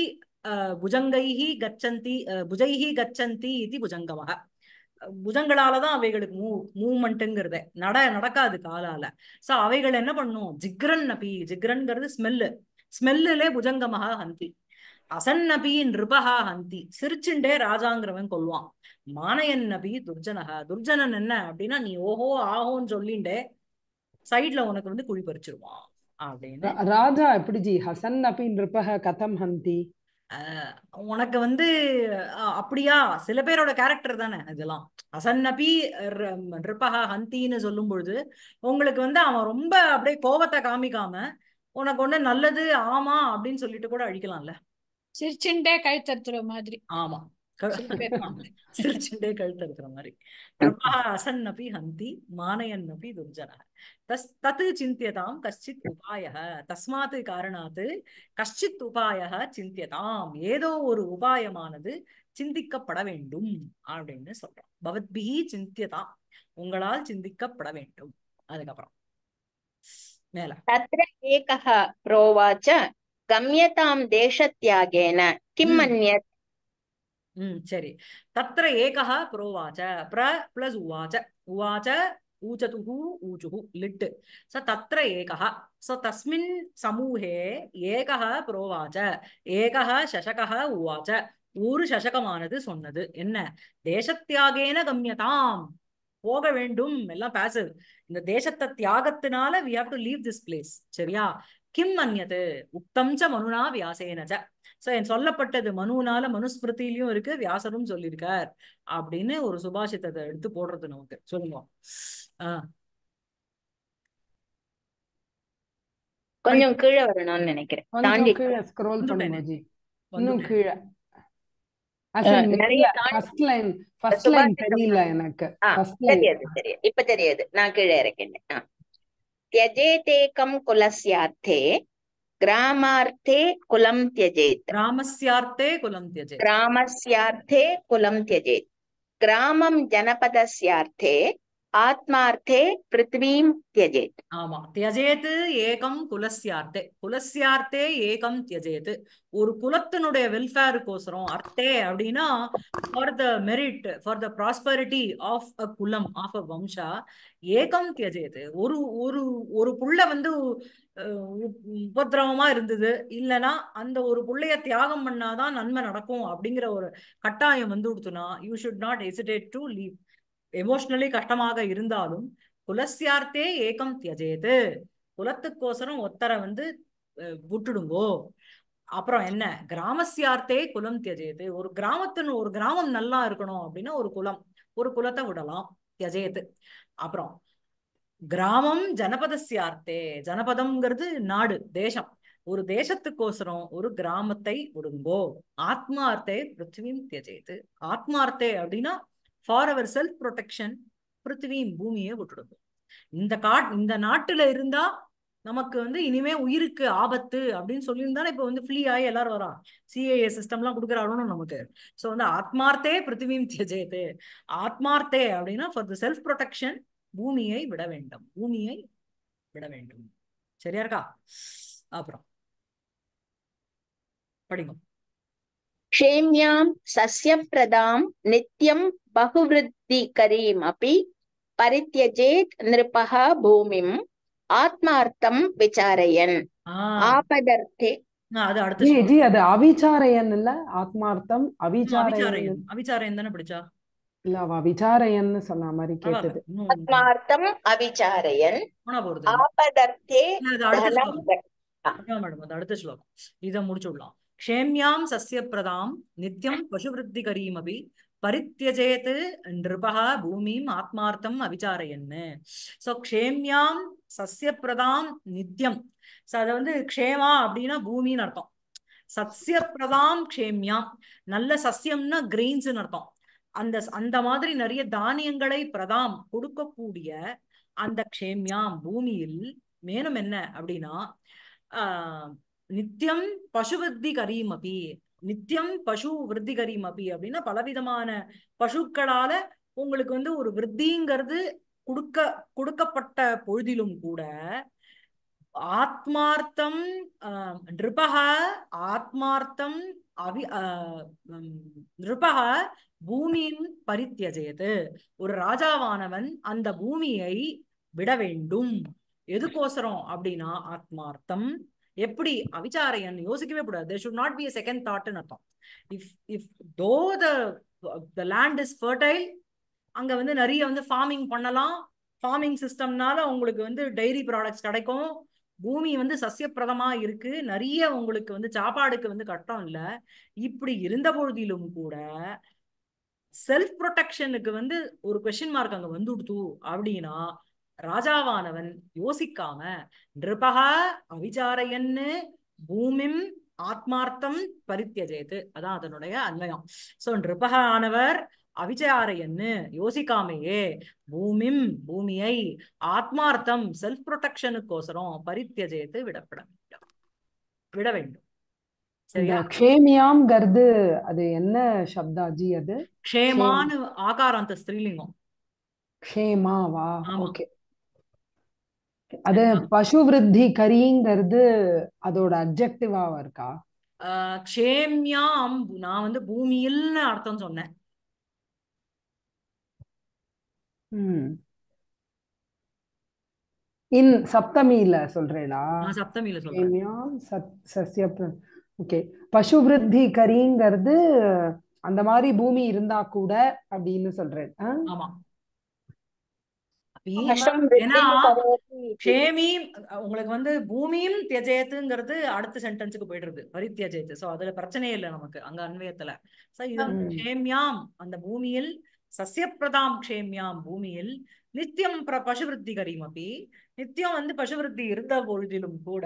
புஜங்கைஹி கச்சந்தி புஜைஹி கச்சந்தி இது புஜங்கமஹா புதங்களால தான் அவைகளுக்கு மூவ் மூவ்மெண்ட்டுங்கிறத நட நடக்காது காலால சோ அவைகள் என்ன பண்ணும் ஜிக்ரன் நபி ஜிக்ரன்ங்கிறது ஸ்மெல்லு ஸ்மெல்லுலே புஜங்கமாக ஹந்தி அசன் நபியின் நிருபகா ஹந்தி சிரிச்சுண்டே ராஜாங்கிறவன் கொல்வான் மானையன் நபி துர்ஜனகா துர்ஜனன் என்ன அப்படின்னா நீ ஓஹோ ஆஹோன்னு சொல்லிண்டே சைட்ல உனக்கு வந்து குழி பறிச்சிருவான் அப்படின்னு ராஜா எப்படி ஜி ஹசன் நபி நிருபக கதம் ஹந்தி உனக்கு வந்து அப்படியா சில பேரோட கேரக்டர் தானே இதெல்லாம் அசன்னபி ரிப்பஹா ஹந்தின்னு சொல்லும் பொழுது உங்களுக்கு வந்து அவன் ரொம்ப அப்படியே கோபத்தை காமிக்காம உனக்கு ஒண்ணு நல்லது ஆமா அப்படின்னு சொல்லிட்டு கூட அழிக்கலாம்ல சிரிச்சுட்டே கை தருத்துற மாதிரி ஆமா சிறுச்சுண்டே கழுத்து இருக்கிற மாதிரி அசன் அப்படி ஹந்தி மானையன் அப்படி துர்ஜன தஸ் தத்து சிந்தியதாம் கஷ்டித் உபாய தஸ்மாத்து காரணாத் கஷ்டித் உபாய சிந்தியதாம் ஏதோ ஒரு உபாயமானது சிந்திக்கப்பட வேண்டும் அப்படின்னு சொல்றோம் பவத்பிஹி சிந்தியதாம் உங்களால் சிந்திக்கப்பட வேண்டும் அதுக்கப்புறம் மேல தத்ர ஏகஹ பிரோவாச்ச கம்யதாம் தேசத்யாகேன கிம் மன்யத் ம் சரி தத்திர ஏகஹ புரோவாச்ச பிர பிளஸ் உவாச்ச உவாச்ச ऊचतुः ऊचुः லிட்டு स तत्र एकः स तस्मिन् समूहे एकः प्रोवाच एकः शशकः उवाच ஊர் சசகமானது சொன்னது என்ன தேசத்தியாகேன கம்யதாம் போக வேண்டும் எல்லாம் பேசுது இந்த தேசத்தை தியாகத்தினால we have to leave this place சரியா கிம் மன்யது உக்தம் ச மனுனா வியாசேனச்ச சோ என் சொல்லப்பட்டது மனுனால மனுஸ்மிருத்திலயும் இருக்கு வியாசரும் சொல்லியிருக்கார் அப்படின்னு ஒரு சுபாஷித்தத்தை எடுத்து போடுறது நமக்கு சொல்லுங்க கொஞ்சம் கீழே வரணும்னு நினைக்கிறேன் இப்ப தெரியாது நான் கீழே இருக்கேன் தியஜேதேகம் குலசியார்த்தே கிராமார்த்தே குலம் தியஜேத் கிராமஸ்யார்த்தே குலம் தியஜேத் கிராமஸ்யார்த்தே குலம் தியஜேத் கிராமம் ஜனபதஸ்யார்த்தே ஆத்மார்த்தே பிருத்வீம் தியஜேத் ஆமா தியஜேத் ஏகம் குலஸ்யார்த்தே குலஸ்யார்த்தே ஏகம் தியஜேத் ஒரு குலத்தினுடைய வெல்ஃபேருக்கோசரம் அர்த்தே அப்படின்னா for the merit for the prosperity of a குலம் ஆஃப் அ வம்சா ஏகம் தியஜேத் ஒரு ஒரு ஒரு புள்ள வந்து உபதிரவமா இருந்தது இல்லைன்னா அந்த ஒரு புள்ளைய தியாகம் பண்ணாதான் நன்மை நடக்கும் அப்படிங்கிற ஒரு கட்டாயம் வந்து கொடுத்துனா you should not hesitate to leave emotionally கஷ்டமாக இருந்தாலும் குலசியார்த்தே ஏக்கம் தியஜேது குலத்துக்கோசரம் ஒத்தரை வந்து விட்டுடுங்கோ அப்புறம் என்ன கிராமசியார்த்தே குலம் தியஜேது ஒரு கிராமத்தின் ஒரு கிராமம் நல்லா இருக்கணும் அப்படின்னா ஒரு குலம் ஒரு குலத்தை விடலாம் தியஜேது அப்புறம் கிராமம் ஜனபதசியார்த்தே ஜனபதம்ங்கிறது நாடு தேசம் ஒரு தேசத்துக்கோசரம் ஒரு கிராமத்தை ஒடுங்கோ ஆத்மார்த்தே பிருத்திவியும் தியஜேத்து ஆத்மார்த்தே அப்படின்னா ஃபார் அவர் செல்ஃப் ப்ரொடெக்ஷன் பிருத்திவியும் பூமியை விட்டுடுங்க இந்த காட் இந்த நாட்டுல இருந்தா நமக்கு வந்து இனிமே உயிருக்கு ஆபத்து அப்படின்னு சொல்லியிருந்தாலும் இப்ப வந்து ஃப்ரீ ஆகி எல்லாரும் வரா சிஏஏ சிஸ்டம் எல்லாம் நமக்கு ஸோ வந்து ஆத்மார்த்தே பிருத்திவியும் தியஜெய்து ஆத்மார்த்தே அப்படின்னா ஃபார் த செல்ஃப் ப்ரொடெக்ஷன் பூமியை விட வேண்டும் பூமியை விட வேண்டும் சரியா இருக்கா அப்புறம் படிங்க क्षेम्यां நித்தியம் பகுவிருத்தி கரீம் அப்படி பரித்தியஜேத் नृपः भूमिम् ஆத்மார்த்தம் விசாரையன் ஆபதர்த்தே அது அவிச்சாரையன் இல்ல ஆத்மார்த்தம் அவிச்சாரையன் அவிச்சாரையன் தானே பிடிச்சா இல்ல அவ சொன்ன மாதிரி கேட்டது ஆத்மார்த்தம் அடுத்த ஸ்லோகம் இத முடிச்சு க்ஷேமியாம் சசிய பிரதாம் நித்தியம் பசுவிருத்தி கரீமபி பரித்தியஜேத் நிருபகா பூமியும் ஆத்மார்த்தம் அவிச்சாரையன்னு சோ க்ஷேமியாம் சசிய பிரதாம் நித்தியம் சோ அதை வந்து க்ஷேமா அப்படின்னா பூமின்னு அர்த்தம் சசிய பிரதாம் க்ஷேமியாம் நல்ல சசியம்னா கிரீன்ஸ்ன்னு அர்த்தம் அந்த அந்த மாதிரி நிறைய தானியங்களை பிரதாம் கொடுக்கக்கூடிய அந்த க்ஷேமியாம் பூமியில் மேலும் என்ன அப்படின்னா ஆஹ் நித்தியம் பசுவத்தி கரீமபி நித்தியம் பசு விருத்தி அபி அப்படின்னா பலவிதமான பசுக்களால உங்களுக்கு வந்து ஒரு விருத்திங்கிறது கொடுக்க கொடுக்கப்பட்ட பொழுதிலும் கூட ஆத்மார்த்தம் நிருபக ஆத்மார்த்தம் அவி நிருபக பூமியின் பரித்தியஜயது ஒரு ராஜாவானவன் அந்த பூமியை விட வேண்டும் எதுக்கோசரம் அப்படின்னா ஆத்மார்த்தம் எப்படி அவிச்சாரையன் யோசிக்கவே கூடாது ஷுட் நாட் பி செகண்ட் தாட்னு அர்த்தம் if if though the the land is fertile அங்கே வந்து நிறைய வந்து ஃபார்மிங் பண்ணலாம் ஃபார்மிங் சிஸ்டம்னால உங்களுக்கு வந்து டைரி ப்ராடக்ட்ஸ் கிடைக்கும் பூமி வந்து சசியப்பிரதமா இருக்கு நிறைய உங்களுக்கு வந்து சாப்பாடுக்கு வந்து கட்டம் இல்லை இப்படி இருந்த பொழுதிலும் கூட செல்ஃப் ப்ரொடெக்ஷனுக்கு வந்து ஒரு கொஸ்டின் மார்க் அங்க வந்துடுத்து அப்படின்னா ராஜாவானவன் யோசிக்காம நிருபகா அவிச்சாரையன்னு பூமிம் ஆத்மார்த்தம் பரித்தியஜயத்து அதான் அதனுடைய அன்வயம் சோ நிருபக ஆனவர் அவிஜயாரையன்னு யோசிக்காமையே பூமிம் பூமியை ஆத்மார்த்தம் செல்ஃப் ப்ரொடெக்ஷனுக்கோசரம் பரித்தியஜயத்து விடப்பட வேண்டும் விட வேண்டும் சரியா க்ஷேமியாம்ங்கிறது அது என்ன சப்தாஜி அது க்ஷேமான்னு ஆகாரம் அந்த ஸ்திரீலிங்கம் க்ஷேமாவா ஓகே அது பசு விருத்தி கரிங்கிறது அதோட அப்ஜெக்டிவா இருக்கா க்ஷேமியாம் நான் வந்து பூமியில்னு அர்த்தம் சொன்னேன் இன் சப்தமியில சொல்றேடா சப்தமியில சொல்றேன் சத்ய ஓகே பசு விருத்தி கரிங்கிறது அந்த மாதிரி பூமி இருந்தா கூட அப்படின்னு சொல்றேன் உங்களுக்கு வந்து பூமியும் தியஜயத்துங்கிறது அடுத்த சென்டென்ஸுக்கு போயிடுறது பரித்தியஜயத்து சோ அதுல பிரச்சனையே இல்லை நமக்கு அங்க அன்வயத்துல சோ இது க்ஷேமியாம் அந்த பூமியில் சசியப்பிரதாம் கஷேமியாம் பூமியில் நித்தியம் பசுவிருத்தி கரீம் அப்படி நித்தியம் வந்து பசுவிருத்தி இருந்த பொழுதிலும் கூட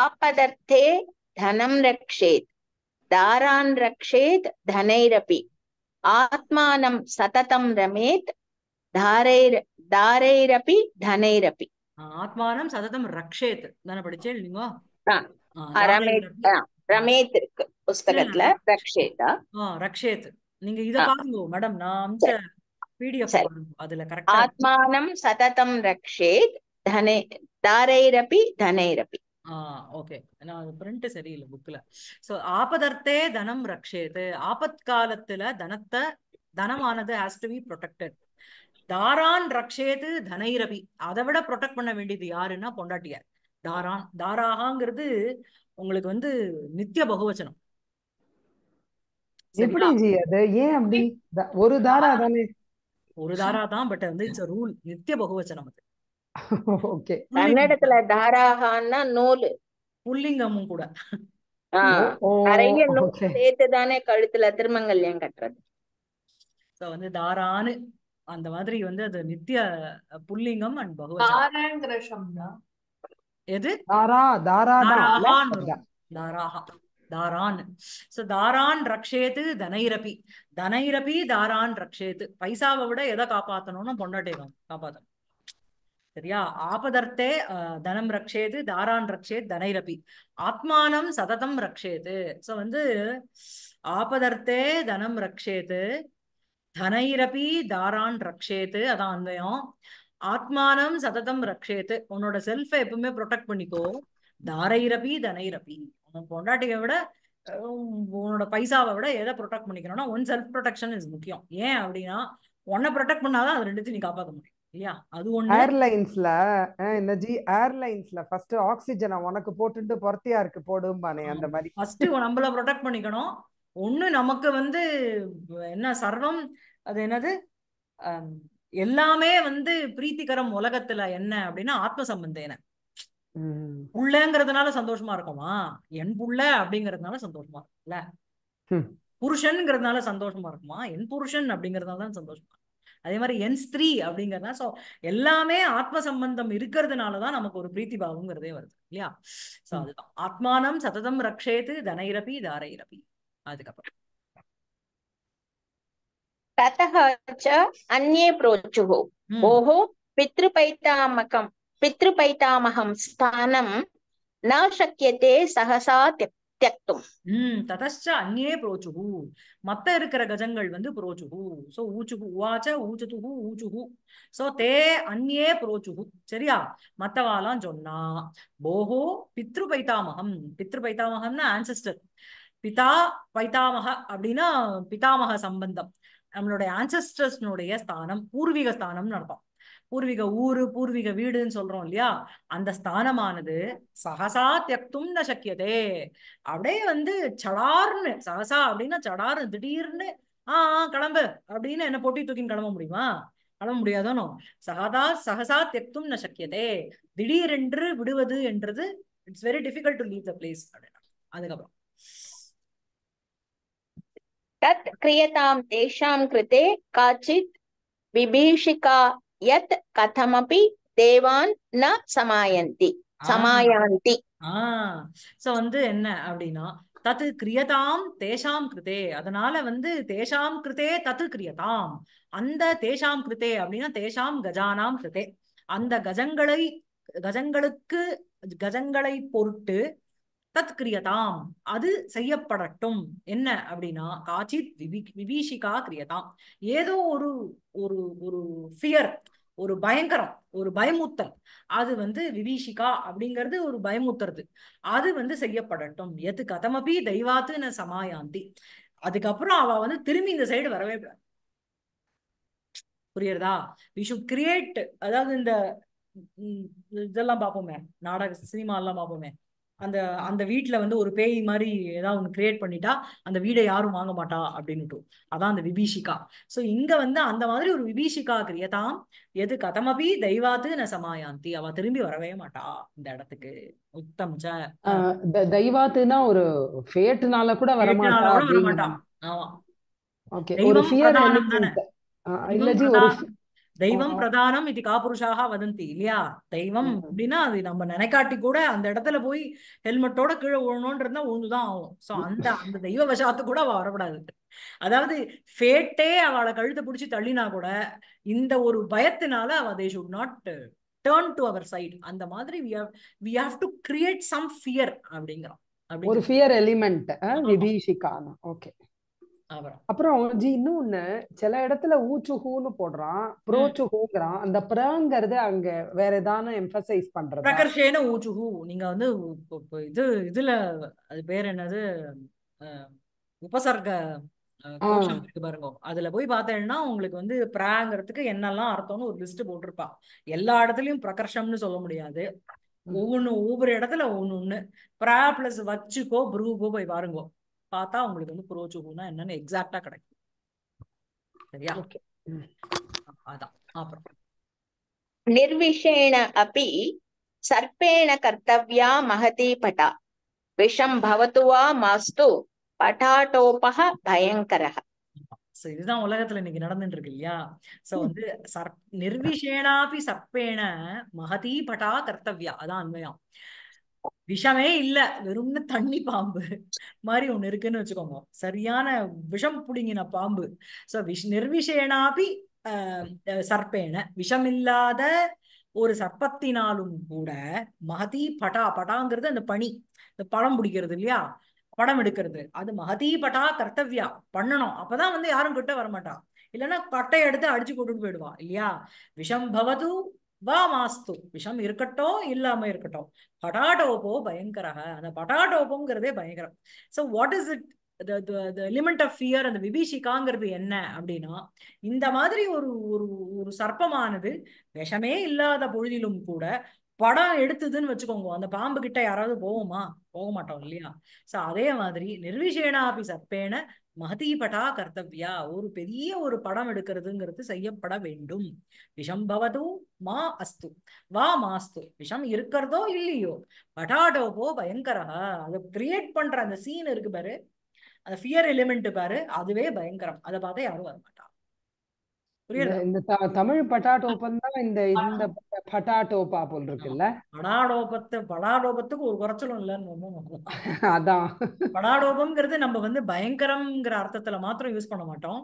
ஆபதர்த்தே தனம் ரக்ஷேத் தாரான் ரக்ஷேத் தனைரபி ஆத்மானம் சததம் ரமேத் தாரைர் தாரைரபி தனைரபி ஆத்மானம் சததம் ரக்ஷேத் தானே படிச்சேன் இல்லைங்கோ ரமேத் இருக்கு புஸ்தகத்துல ரக்ஷேதா ரக்ஷேத் நீங்க இத பாருங்க மேடம் நான் பிடிஎஃப் அதுல கரெக்ட் ஆத்மானம் சததம் ரக்ஷேத் தனை தாரைரபி தனைரபி ஓகே நான் பிரிண்ட் சரியில்லை புக்ல ஸோ ஆபதர்த்தே தனம் ரக்ஷேது ஆபத்காலத்துல தனத்தை தனமானது ஹாஸ் டு பி ப்ரொடெக்டட் தாரான் ரக்ஷேது தனைரவி அதை விட ப்ரொடெக்ட் பண்ண வேண்டியது யாருன்னா பொண்டாட்டியார் தாரான் தாராகாங்கிறது உங்களுக்கு வந்து நித்திய பகுவச்சனம் எப்படி அது ஏன் அப்படி ஒரு தாரா தானே ஒரு தாரா தான் பட் வந்து இட்ஸ் ரூல் நித்திய பகுவச்சனம் அது ஓகே கன்னடத்துல தாராகான்னா நூலு புல்லிங்கமும் கூட நிறைய நூல் சேர்த்துதானே கழுத்துல திருமங்கல்யம் கட்டுறது சோ வந்து தாரான்னு அந்த மாதிரி வந்து அது நித்திய புல்லிங்கம் அண்ட் பகுவ எது தாரா தாரா தாராஹா தாரான் சோ தாரான் ரக்ஷேத்து தனைரபி தனைரபி தாரான் ரக்ஷேத்து பைசாவை விட எதை காப்பாத்தணும்னு பொண்டாட்டே காப்பாத்தணும் சரியா ஆபதர்த்தே தனம் ரக்ஷேது தாரான் ரக்ஷேத் தனைரபி ஆத்மானம் சததம் ரக்ஷேது ஸோ வந்து ஆபதர்த்தே தனம் ரக்ஷேது தனைரபி தாரான் ரக்ஷேத்து அதான் அந்தயம் ஆத்மானம் சததம் ரக்ஷேத்து உன்னோட செல்ஃபை எப்பவுமே ப்ரொடெக்ட் பண்ணிக்கோ தாரைரபி தனைரபி உன் பொண்டாட்டியை விட உன்னோட பைசாவை விட எதை ப்ரொடெக்ட் பண்ணிக்கணும்னா ஒன் செல்ஃப் ப்ரொடெக்ஷன் இஸ் முக்கியம் ஏன் அப்படின்னா உன்னை ப்ரொடெக்ட் பண்ணாதான் அது ரெண்டுத்தையும் நீ காப்பாற்ற முடியும் ஏர்லைன்ஸ்ல என்ன ஜி ஏர்லைன்ஸ்ல ஃபர்ஸ்ட் ஆக்சிஜனை உனக்கு போட்டுட்டு பொறுத்தியா இருக்கு போடும்பானே அந்த மாதிரி ஃபர்ஸ்ட் நம்மள ப்ரொடெக்ட் பண்ணிக்கணும் ஒண்ணு நமக்கு வந்து என்ன சர்வம் அது என்னது எல்லாமே வந்து பிரீத்திகரம் உலகத்துல என்ன அப்படின்னா ஆத்ம சம்பந்த சம்பந்தேன புள்ளங்கிறதுனால சந்தோஷமா இருக்குமா என் புள்ள அப்படிங்கறதுனால சந்தோஷமா இருக்கும்ல புருஷன்ங்கிறதுனால சந்தோஷமா இருக்குமா என் புருஷன் அப்படிங்கறதுனால தான் சந்தோஷமா அதே மாதிரி என் ஸ்திரீ அப்படிங்கிறதா ஸோ எல்லாமே ஆத்ம சம்பந்தம் இருக்கிறதுனால தான் நமக்கு ஒரு பிரீத்தி பாவங்கிறதே வருது இல்லையா ஸோ அதுதான் ஆத்மானம் சததம் ரக்ஷேத்து தனைரபி தாரைரபி அதுக்கப்புறம் ततः च ஓஹோ प्रोचुः ओः पितृपैतामकं पितृपैतामहं स्थानं न शक्यते सहसा தியக்தும் ம் ததச்ச அந்நே புரோச்சுஹு மத்த இருக்கிற கஜங்கள் வந்து புரோச்சுகு சோ ஊச்சுஹு உவாச்ச ஊச்சதுஹு ஊச்சுஹு சோ தே அந்நே புரோச்சுகு சரியா மத்தவாலாம் சொன்னா போகோ பித்ரு பைத்தாமகம் பித்ரு பைத்தாமகம்னா ஆன்சஸ்டர் பிதா பைத்தாமக அப்படின்னா பிதாமக சம்பந்தம் நம்மளுடைய ஆன்சஸ்டர்ஸ்னுடைய ஸ்தானம் பூர்வீக ஸ்தானம்னு நடப்போம் பூர்வீக ஊரு பூர்வீக வீடுன்னு சொல்றோம் இல்லையா அந்த ஸ்தானமானது சகசா தியக்தும் ந சக்கியதே அப்படியே வந்து சடார்னு சகசா அப்படின்னா சடார்னு திடீர்னு ஆஹ் கிளம்பு அப்படின்னு என்ன போட்டி தூக்கி கிளம்ப முடியுமா கிளம்ப முடியாதானோ சகதா சகசா தியக்தும் ந சக்கியதே திடீரென்று விடுவது என்றது it's very difficult to leave the place அப்படின்னா அதுக்கப்புறம் தத் கிரியதாம் தேஷாம் கிருதே காச்சித் விபீஷிகா யத் கதமபி தேவான் ந சமாயந்தி சமாயந்தி சோ வந்து என்ன அப்படின்னா தத்து கிரியதாம் தேஷாம் கிருதே அதனால வந்து தேஷாம் கிருதே தத்து கிரியதாம் அந்த தேஷாம் கிருதே அப்படின்னா தேஷாம் கஜானாம் கிருதே அந்த கஜங்களை கஜங்களுக்கு கஜங்களை பொருட்டு தத் கிரியதாம் அது செய்யப்படட்டும் என்ன அப்படின்னா காச்சித் விபீஷிகா கிரியதாம் ஏதோ ஒரு ஒரு ஒரு ஃபியர் ஒரு பயங்கரம் ஒரு பயமுத்தல் அது வந்து விபீஷிகா அப்படிங்கிறது ஒரு பயமுத்துறது அது வந்து செய்யப்படட்டும் எது கதமபி தெய்வாத்து சமாயாந்தி அதுக்கப்புறம் அவ வந்து திரும்பி இந்த சைடு வரவே புரியுறதா விஷு கிரியேட் அதாவது இந்த இதெல்லாம் பார்ப்போமே நாடக சினிமா எல்லாம் பார்ப்போமே அந்த அந்த வீட்டுல வந்து ஒரு பேய் மாதிரி ஏதாவது ஒன்று கிரியேட் பண்ணிட்டா அந்த வீடை யாரும் வாங்க மாட்டா அப்படின்ட்டு அதான் அந்த விபீஷிகா ஸோ இங்க வந்து அந்த மாதிரி ஒரு விபீஷிகா கிரியதாம் எது கதமபி தெய்வாத்து ந சமாயாந்தி அவ திரும்பி வரவே மாட்டா இந்த இடத்துக்கு உத்தம் தெய்வாத்துனா ஒரு ஃபேட்டுனால கூட வர மாட்டா வர மாட்டான் ஆமா ஓகே ஒரு ஃபியர் ஒரு தெய்வம் பிரதானம் இது காபுருஷாக வதந்தி இல்லையா தெய்வம் அப்படின்னா அது நம்ம நினைக்காட்டி கூட அந்த இடத்துல போய் ஹெல்மெட்டோட கீழே விழணும்ன்றதுனா ஒண்ணுதான் ஆகும் சோ அந்த அந்த தெய்வ வசாத்து கூட அவ வரக்கூடாது அதாவது ஃபேட்டே அவளை கழுத்து பிடிச்சி தள்ளினா கூட இந்த ஒரு பயத்தினால அவ they should not turn to our side அந்த மாதிரி we have we to create some fear அப்படிங்கிறோம் ஒரு ஃபியர் எலிமெண்ட் விபீஷிகான ஓகே அப்புறம் ஜி இன்னும் சில இடத்துல ஊச்சு ஊச்சுஹூன்னு போடுறான் ப்ரோச்சு புரோச்சுஹூங்கிறான் அந்த பிரங்கிறது அங்க வேற ஏதான எம்பசைஸ் பண்றது பிரகர்ஷேன ஊச்சு ஹூ நீங்க வந்து இது இதுல அது பேர் என்னது உபசர்க பாருங்க அதுல போய் பார்த்தேன்னா உங்களுக்கு வந்து பிராங்கிறதுக்கு என்னெல்லாம் அர்த்தம்னு ஒரு லிஸ்ட் போட்டிருப்பா எல்லா இடத்துலயும் பிரகர்ஷம்னு சொல்ல முடியாது ஒவ்வொன்னு ஒவ்வொரு இடத்துல ஒன்னு ஒண்ணு பிரா பிளஸ் வச்சுக்கோ ப்ரூக்கோ போய் பாருங்க பார்த்தா உங்களுக்கு வந்து புரோஜுகுனா என்னன்னு எக்ஸாக்டா கிடைக்கும் சரியா அதான் அப்புறம் நிர்விஷேண அப்பி சர்ப்பேண கர்த்தவ்யா மகதி பட்டா விஷம் பவத்து வா மாஸ்து பட்டாட்டோபக பயங்கரக இதுதான் உலகத்துல இன்னைக்கு நடந்துட்டு இருக்கு இல்லையா சோ வந்து சர் நிர்விஷேனாபி சர்ப்பேண மகதி பட்டா கர்த்தவ்யா அதான் அண்மையாம் விஷமே இல்ல வெறும் தண்ணி பாம்பு மாதிரி ஒண்ணு இருக்குன்னு வச்சுக்கோங்க சரியான விஷம் புடுங்கின பாம்பு சோ விஷ் நிர்விஷேனாபி சர்ப்பேன விஷமில்லாத ஒரு சர்ப்பத்தினாலும் கூட மகதி பட்டா பட்டாங்கிறது அந்த பணி இந்த பழம் பிடிக்கிறது இல்லையா படம் எடுக்கிறது அது மகதி பட்டா கர்த்தவியா பண்ணணும் அப்பதான் வந்து யாரும் கிட்ட வரமாட்டா இல்லைன்னா பட்டை எடுத்து அடிச்சு கொண்டுட்டு போயிடுவான் இல்லையா விஷம் பவது வா மாஸ்து விஷம் இருக்கட்டும் இல்லாம இருக்கட்டும் படாடோபோ பயங்கர அந்த படாடோபோங்கிறதே பயங்கரம் so what is it element of fear அந்த விபீஷிகாங்கிறது என்ன அப்படின்னா இந்த மாதிரி ஒரு ஒரு ஒரு சர்ப்பமானது விஷமே இல்லாத பொழுதிலும் கூட படம் எடுத்ததுன்னு வச்சுக்கோங்க அந்த பாம்பு கிட்ட யாராவது போவோமா போக மாட்டோம் இல்லையா சோ அதே மாதிரி நிர்விஷேனாபி சர்ப்பேன மகதீபடா கர்த்தவியா ஒரு பெரிய ஒரு படம் எடுக்கிறதுங்கிறது செய்யப்பட வேண்டும் விஷம் பவது மா அஸ்து வா மாஸ்து விஷம் இருக்கிறதோ இல்லையோ படாடோவோ பயங்கரா அதை கிரியேட் பண்ற அந்த சீன் இருக்கு பாரு அந்த ஃபியர் எலிமெண்ட் பாரு அதுவே பயங்கரம் அதை பார்த்தா யாரும் வரமாட்டா இந்த தமிழ் பட்டாடோப்பம் தான் இந்த இந்த பட்டாடோப்பா போல் இருக்குல்ல படாடோபத்தை படாடோபத்துக்கு ஒரு குறைச்சலும் இல்லைன்னு அதான் படாடோபம்ங்கிறது நம்ம வந்து பயங்கரம்ங்கிற அர்த்தத்துல மாத்திரம் யூஸ் பண்ண மாட்டோம்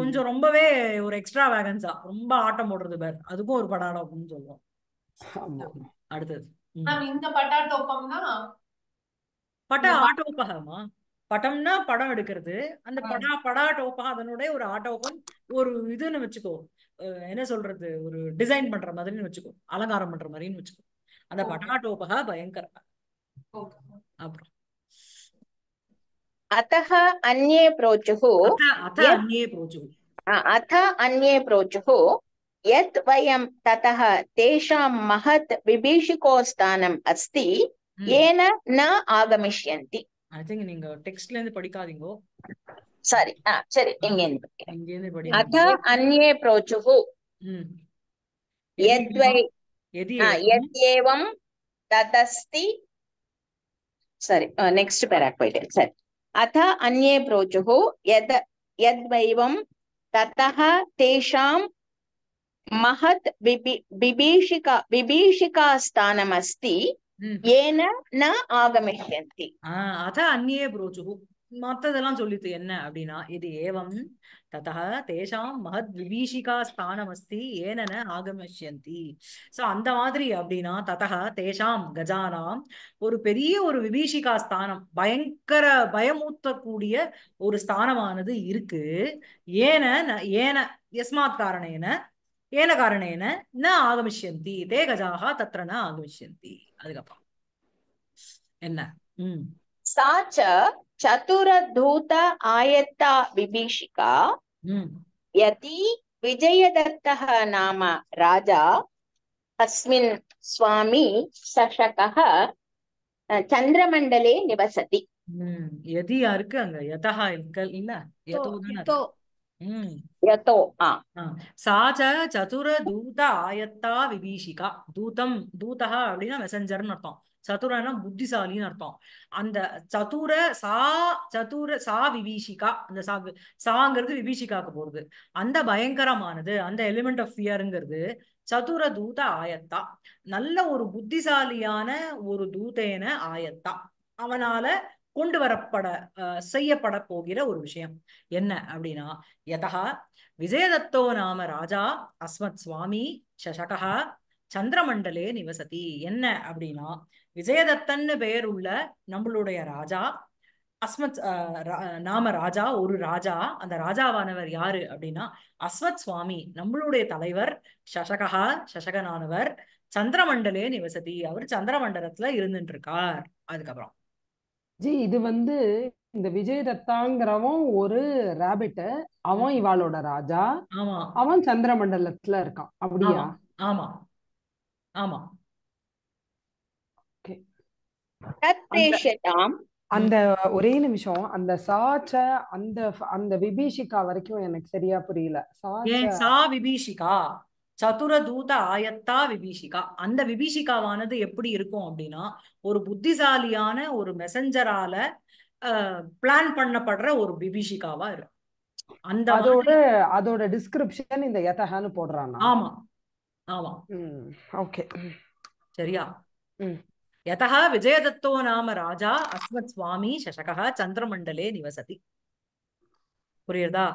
கொஞ்சம் ரொம்பவே ஒரு எக்ஸ்ட்ரா வேகன்ஸா ரொம்ப ஆட்டம் போடுறது பேர் அதுக்கும் ஒரு படாடோபம்னு சொல்லுவோம் அடுத்தது இந்த பட்டாடோப்பம்னா பட்டா ஆட்டோபகமா படம்னா படம் எடுக்கிறது அந்த படா படா அதனுடைய ஒரு ஆட்டோப்பம் ஒரு இதுன்னு வச்சுக்கோ என்ன சொல்றது ஒரு டிசைன் பண்ற மாதிரின்னு வச்சுக்கோ அலங்காரம் பண்ற மாதிரின்னு வச்சுக்கோ அந்த பட்டாட்டோபகா பயங்கரமா அப்புறம் अतः अन्ये प्रोचुः अन्ये प्रोचुः अथ अन्ये प्रोचुः यत् वयं ततः तेषां महत् विभीषिकोस्थानम् अस्ति येन न आगमिष्यन्ति ஐ திங்க் நீங்க டெக்ஸ்ட்ல இருந்து సారీ సరే சரி எங்கேருந்து அத அந்நே பிரோச்சுஹு తతస్తి సరే నెక్స్ట్ పెరాక్ పోయి సరే అథ అన్యే ప్రోచు యద్ యద్వైవం తేషాం మహత్ విభీషిక విభీషికా స్థానమస్తి ఏన న ఆగమిష్యంతి అథ అన్యే ప్రోచు மற்றதெல்லாம் சொல்லித்து என்ன அப்படின்னா இது ஏவம் ததா தேஷாம் மகத் விபீஷிகா ஸ்தானம் அஸ்தி ஏனென ஆகமிஷ்யந்தி சோ அந்த மாதிரி அப்படின்னா ததா தேஷாம் கஜானாம் ஒரு பெரிய ஒரு விபீஷிகா ஸ்தானம் பயங்கர பயமூத்தக்கூடிய ஒரு ஸ்தானமானது இருக்கு ஏன ஏன எஸ்மாத் காரணேன ஏன காரணேன ந ஆகமிஷ்யந்தி தே கஜாகா தத்திர ந ஆகமிஷ்யந்தி அதுக்கப்புறம் என்ன உம் சாச்ச चतुरधूत आयत्ता विभीषिका हम्म। यदि विजयदत्तः नाम राजा अस्मिन् स्वामी सशकः चन्द्रमण्डले निवसति हम्म। यदि இருக்கு அங்க யதஹ இல்ல யதோ यतो तो, हम्म। सा च चतुरदूत आयत्ता विभीषिका दूतं दूतः அப்படின்னா மெசஞ்சர்னு அர்த்தம் சதுரனா புத்திசாலின்னு அர்த்தம் அந்த சதுர சா சதுர சா விபீஷிகா அந்த சா சாங்கிறது விபீஷிகாக்கு போகுது அந்த பயங்கரமானது அந்த எலிமெண்ட் ஆஃப் ஃபியருங்கிறது சதுர தூத ஆயத்தா நல்ல ஒரு புத்திசாலியான ஒரு தூதேன ஆயத்தா அவனால கொண்டு வரப்பட செய்யப்பட போகிற ஒரு விஷயம் என்ன அப்படின்னா யதா விஜயதத்தோ நாம ராஜா அஸ்மத் சுவாமி சசகா சந்திரமண்டலே நிவசதி என்ன அப்படின்னா விஜயதத்தன்னு பெயர் உள்ள நம்மளுடைய ராஜா அஸ்மத் நாம ராஜா ஒரு ராஜா அந்த ராஜாவானவர் யாரு அப்படின்னா அஸ்வத் சுவாமி நம்மளுடைய தலைவர் சசகா சசகனானவர் சந்திரமண்டலே நிவசதி அவர் சந்திரமண்டலத்துல இருந்துட்டு இருக்கார் அதுக்கப்புறம் ஜி இது வந்து இந்த விஜயதத்தாங்கிறவன் ஒரு ராபிட் அவன் இவாளோட ராஜா அவன் சந்திரமண்டலத்துல இருக்கான் அப்படியா ஆமா ஆமா அந்த ஒரே நிமிஷம் அந்த சாச்ச அந்த அந்த விபீஷிகா வரைக்கும் எனக்கு சரியா புரியல சா விபீஷிகா சதுரதூத ஆயத்தா விபீஷிகா அந்த விபீஷிகாவானது எப்படி இருக்கும் அப்படின்னா ஒரு புத்திசாலியான ஒரு மெசஞ்சரால பிளான் பண்ணப்படுற ஒரு விபீஷிகாவா இருக்கும் அந்த அதோட அதோட டிஸ்கிரிப்ஷன் இந்த எத்தஹான்னு போடுறான் ஆமா ஆமாம் ஓகே சரியா யதா விஜயதத்தோ நாம ராஜா அஸ்மத் சுவாமி சசகா சந்திரமண்டலே நிவசதி புரியுறதா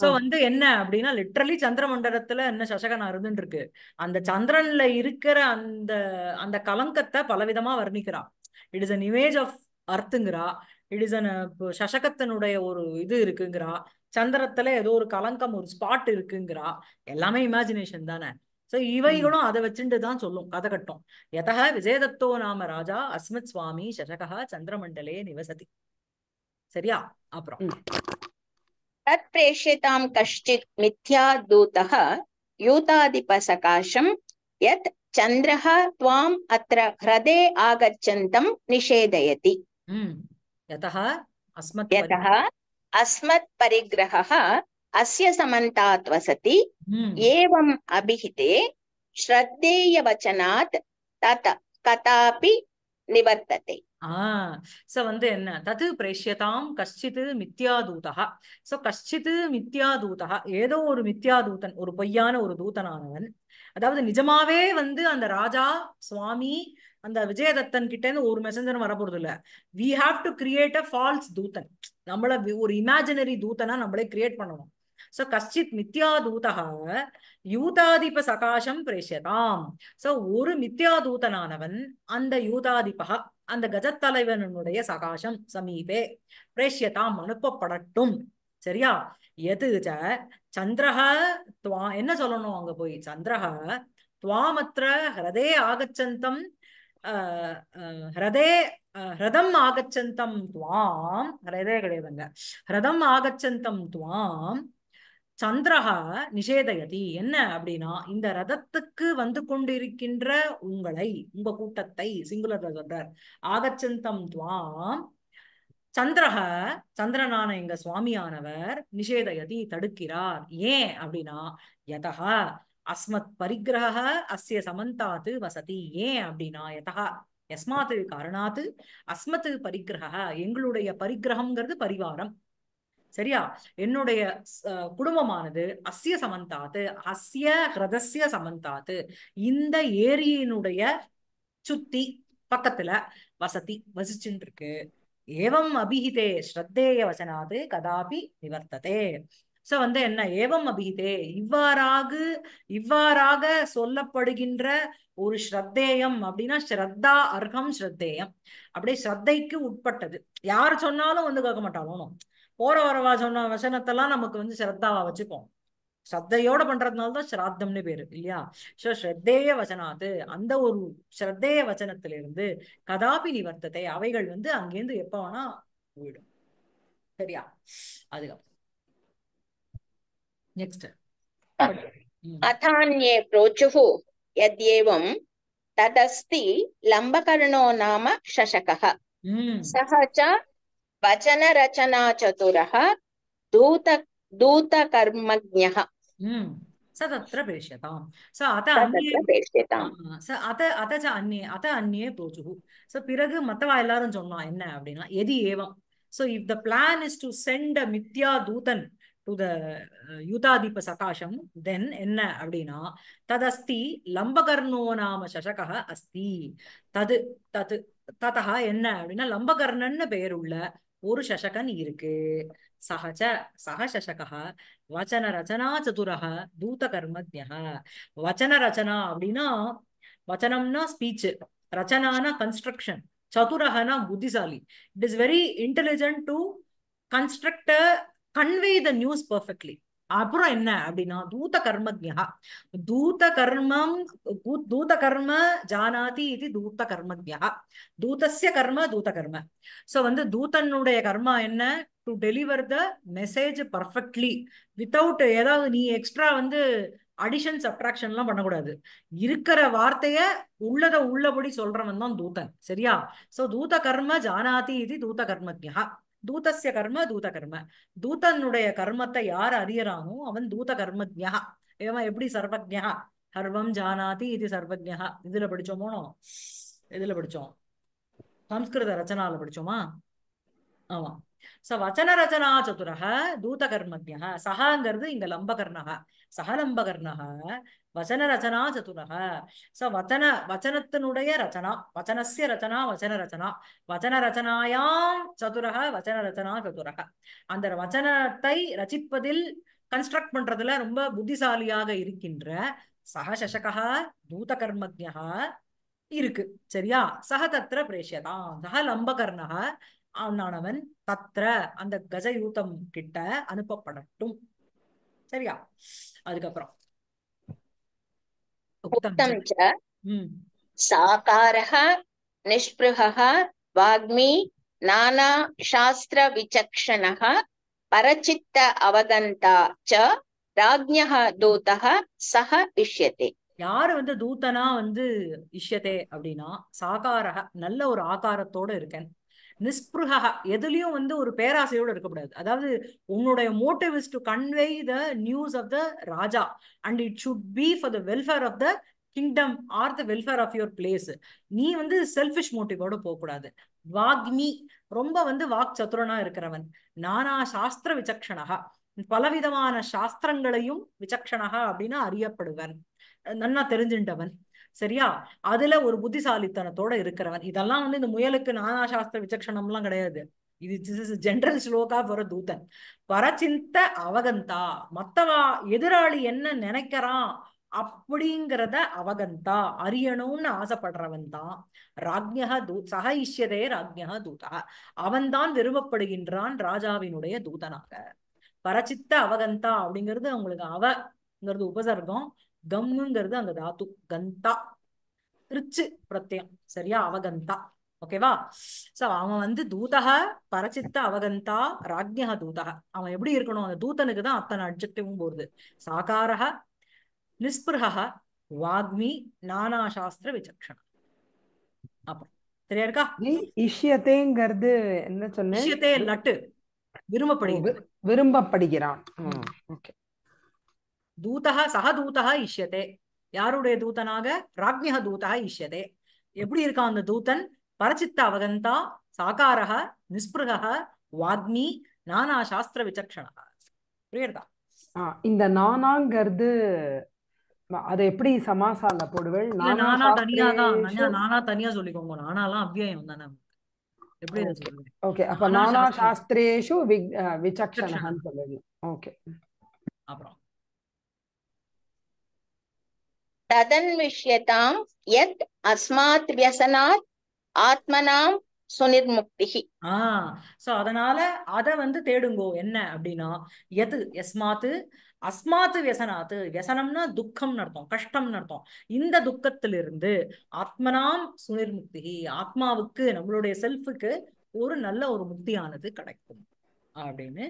சோ வந்து என்ன அப்படின்னா லிட்ரலி சந்திரமண்டலத்துல என்ன சசகன் அருதுன்னு இருக்கு அந்த சந்திரன்ல இருக்கிற அந்த அந்த கலங்கத்தை பலவிதமா வர்ணிக்கிறா it is an image of அர்த்துங்கிறா இட் இஸ் அன் சசகத்தினுடைய ஒரு இது இருக்குங்கிறா சந்திரத்துல ஏதோ ஒரு கலங்கம் ஒரு ஸ்பாட் இருக்குங்கிறா எல்லாமே இமேஜினேஷன் தானே சோ இவைகளும் அதை வச்சுட்டு தான் சொல்லும் கதை கட்டும் எதக விஜயதத்தோ நாம ராஜா அஸ்மத் சுவாமி சசகா சந்திரமண்டலே நிவசதி சரியா அப்புறம் தத் பிரேஷியதாம் கஷ்டித் மித்யா தூதக யூதாதிப சகாசம் யத் சந்திரஹ துவாம் அத்ர ஹ்ரதே ஆகச்சந்தம் நிஷேதயதி யதஹ அஸ்மத் யதஹ அஸ்மத் பரிகிரஹ சமந்தாத் வசதி ஏவம் அபிஹிதே ஸ்ரத்தேய வச்சனாத் தத கதாபி நிவர்த்தத்தை சோ வந்து என்ன தது பிரேஷ்யதாம் கஷ்டித் தூதா சோ கஷ்டித் தூதா ஏதோ ஒரு மித்யாதூதன் ஒரு பொய்யான ஒரு தூதனானவன் அதாவது நிஜமாவே வந்து அந்த ராஜா சுவாமி அந்த விஜயதத்தன் கிட்ட இருந்து ஒரு மெசஞ்சர் வரப்போறது இல்ல we have to create a false தூதன் நம்மள ஒரு இமேஜினரி தூதனா நம்மளே கிரியேட் பண்ணணும் स கஷ்டித் மித்யாதூதா யூதாதிப சகாசம் பிரேஷதாம் ஸோ ஒரு மித்யாதூதனானவன் அந்த யூதாதிபா அந்த கஜத்தலைவனுடைய சகாசம் சமீபே பிரேஷ்யதாம் அனுப்பப்படட்டும் சரியா எது சந்திரஹ துவா என்ன சொல்லணும் அங்க போய் சந்திரஹ துவாமத்திர ஹிரதே ஆகச்சந்தம் ஹிரதே ஹிரதம் ஆகச்சந்தம் துவாம் ஹிரதே கிடையாதுங்க ஹிரதம் ஆகச்சந்தம் துவாம் சந்திரகா நிஷேதயதி என்ன அப்படின்னா இந்த ரதத்துக்கு வந்து கொண்டிருக்கின்ற உங்களை உங்க கூட்டத்தை சிங்குலர் சொல்றார் ஆகச்சந்தம் துவாம் சந்திரக சந்திரனான எங்க சுவாமியானவர் நிஷேதயதி தடுக்கிறார் ஏன் அப்படின்னா யதா அஸ்மத் பரிகிரக அஸ்ய சமந்தாத்து வசதி ஏன் அப்படின்னா யதா எஸ்மாத்து காரணாத்து அஸ்மத்து பரிகிரக எங்களுடைய பரிகிரகம்ங்கிறது பரிவாரம் சரியா என்னுடைய குடும்பமானது அஸ்ய சமந்தாத்து அஸ்ய ஹிரதஸ்ய சமந்தாத்து இந்த ஏரியினுடைய சுத்தி பக்கத்துல வசதி வசிச்சுட்டு இருக்கு ஏவம் அபிஹிதே ஸ்ரத்தேய வசனாது கதாபி நிவர்த்ததே சோ வந்து என்ன ஏவம் அபிஹிதே இவ்வாறாக இவ்வாறாக சொல்லப்படுகின்ற ஒரு ஸ்ரத்தேயம் அப்படின்னா ஸ்ரத்தா அர்ஹம் ஸ்ரத்தேயம் அப்படியே ஸ்ரத்தைக்கு உட்பட்டது யார் சொன்னாலும் வந்து கேட்க மாட்டாலும் போற வரவா சொன்ன வசனத்தெல்லாம் நமக்கு வந்து ஸ்ரத்தாவா வச்சுப்போம் ஸ்ரத்தையோட பண்றதுனால தான் ஸ்ராத்தம்னு பேரு இல்லையா சோ ஸ்ரத்தேய வசனாது அந்த ஒரு ஸ்ரத்தேய வச்சனத்திலிருந்து கதாபி நிவர்த்தத்தை அவைகள் வந்து அங்கேருந்து எப்ப வேணா போயிடும் சரியா அதுக்கப்புறம் நெக்ஸ்ட் அதான்யே प्रोचुः यद्येवं तदस्ति लम्बकर्णो नाम வச்சன ரச்சனா சதுரः दूत दूतकर्मज्ञः स तत्र प्रेष्यताम् स अत स அத அத ச அந்நே அத அந்நே போச்சு ஸோ பிறகு மற்றவா எல்லாரும் சொன்னான் என்ன அப்படின்னா எதி ஏவம் so if the plan is to send a மித்யா தூதன் டு த யூதாதீப சகாஷம் தென் என்ன அப்படின்னா ததஸ்தி லம்பகர்ணோ நாம சசகः அஸ்தி தது தது ததா என்ன அப்படின்னா லம்பகர்ணன்னு பெயருள்ள ஒரு சசகன் இருக்கு சகஜ சக சசகா வச்சன ரச்சனா சதுரக தூத கர்மஜா வச்சன ரச்சனா அப்படின்னா வச்சனம்னா ஸ்பீச் ரச்சனானா கன்ஸ்ட்ரக்ஷன் சதுரகனா புத்திசாலி it is very intelligent to construct convey the news perfectly அப்புறம் என்ன அப்படின்னா தூத கர்மஜா தூத கர்மம் தூத கர்ம ஜானாதி இது தூத்த கர்மஜா தூதசிய கர்ம தூத கர்ம சோ வந்து தூதனுடைய கர்மா என்ன to deliver the message perfectly without ஏதாவது நீ எக்ஸ்ட்ரா வந்து அடிஷன் சப்ட்ராக்ஷன் எல்லாம் பண்ணக்கூடாது இருக்கிற வார்த்தைய உள்ளத உள்ளபடி சொல்றவன் தான் தூதன் சரியா சோ தூத கர்ம ஜானாதி இது தூத கர்மஜா தூதசிய கர்ம தூத கர்ம தூதனுடைய கர்மத்தை யார் அறியறானோ அவன் தூத கர்மஜா இவன் எப்படி சர்வஜா சர்வம் ஜானாதி இது சர்வஜா இதுல படிச்சோமோனோ இதுல படிச்சோம் சம்ஸ்கிருத ரச்சனால படிச்சோமா ஆமா ச வச்சன ரச்சனா சதுரக தூதகர்மஜ சகாங்கிறது இங்க லம்பகர்ணக சகலம்பகர்ணக வச்சன ரச்சனா சதுரக ச வச்சன வச்சனத்தினுடைய ரச்சனா வச்சனசிய ரச்சனா வச்சன ரச்சனா வச்சன ரச்சனாயாம் சதுரக வச்சன ரச்சனா சதுரக அந்த வச்சனத்தை ரச்சிப்பதில் கன்ஸ்ட்ரக்ட் பண்றதுல ரொம்ப புத்திசாலியாக இருக்கின்ற சக சசகா தூத கர்மஜா இருக்கு சரியா சக தத்திர பிரேஷதாம் சக லம்பகர்ணக ஆனானவன் தத்ர அந்த கஜயூதம் கிட்ட அனுப்பப்படட்டும் சரியா அதுக்கப்புறம் சாகாரக நிஷ்பிருக வாக்மி நானா சாஸ்திர விசக்ஷணக பரச்சித்த அவகந்தா ச ராஜ்யக தூதக சக இஷ்யதே யாரு வந்து தூத்தனா வந்து இஷ்யதே அப்படின்னா சாகாரக நல்ல ஒரு ஆகாரத்தோட இருக்கேன் நிஸ்பிருகா எதுலேயும் வந்து ஒரு பேராசையோடு இருக்கக்கூடாது அதாவது உன்னுடைய motive is to convey the news of the raja and it should be for the welfare of the kingdom or the welfare of your place நீ வந்து செல்ஃபிஷ் மோட்டிவோட போகக்கூடாது வாக்மி ரொம்ப வந்து வாக் சத்துரனா இருக்கிறவன் நானா சாஸ்திர விசக்ஷனகா பலவிதமான சாஸ்திரங்களையும் விசக்ஷனகா அப்படின்னா அறியப்படுவன் நன்னா தெரிஞ்சின்றவன் சரியா அதுல ஒரு புத்திசாலித்தனத்தோட இருக்கிறவன் இதெல்லாம் வந்து இந்த முயலுக்கு நானா சாஸ்திர விசக்ஷணம்லாம் கிடையாது இது ஜென்ரல் ஸ்லோகா வர தூதன் பரச்சிந்த அவகந்தா மத்தவா எதிராளி என்ன நினைக்கிறான் அப்படிங்கிறத அவகந்தா அறியணும்னு ஆசைப்படுறவன் தான் ராஜ்யா தூ சக இஷ்யதே ராஜ்யா தூதா அவன்தான் விரும்பப்படுகின்றான் ராஜாவினுடைய தூதனாக பரச்சித்த அவகந்தா அப்படிங்கிறது அவங்களுக்கு அவங்கிறது உபசர்க்கம் கம்ங்கிறது அந்த தாத்து கந்தா திருச்சு பிரத்யம் சரியா அவகந்தா ஓகேவா சோ அவன் வந்து தூதக பரச்சித்த அவகந்தா ராஜ்யக தூதக அவன் எப்படி இருக்கணும் அந்த தூதனுக்கு தான் அத்தனை அட்ஜெக்டிவும் போகுது சாகாரக நிஸ்பிருக வாக்மி நானா சாஸ்திர விசக்ஷணம் அப்புறம் சரியா இருக்கா இஷ்யத்தேங்கிறது என்ன சொன்ன லட்டு விரும்பப்படுகிறது விரும்பப்படுகிறான் ஓகே தூதா சக தூதா இஷ்யதே யாருடைய தூதனாக ராக்னிக தூதா இஷ்யதே எப்படி இருக்கான் அந்த தூதன் பரச்சித்த அவகந்தா சாகாரக நிஸ்பிருக வாக்னி நானா சாஸ்திர விசக்ஷணக புரியுதா இந்த நானாங்கிறது அதை எப்படி சமாசால போடுவேள் நானா தனியா தான் நானா தனியா சொல்லிக்கோங்க நானாலாம் அவ்வியம் தானே எப்படி ஓகே அப்ப நானா சாஸ்திரேஷு விசக்ஷணகன்னு ஓகே அப்புறம் ததன்விஷ்யதாம் யத் அஸ்மாத் வியசனாத் ஆத்மனாம் சுனிர்முக்தி ஆஹ் சோ அதனால அத வந்து தேடுங்கோ என்ன அப்படின்னா எது எஸ்மாத்து அஸ்மாத்து வியசனாத்து வியசனம்னா துக்கம் நடத்தும் கஷ்டம் நடத்தும் இந்த துக்கத்திலிருந்து ஆத்மனாம் சுனிர்முக்தி ஆத்மாவுக்கு நம்மளுடைய செல்ஃபுக்கு ஒரு நல்ல ஒரு முக்தியானது கிடைக்கும் அப்படின்னு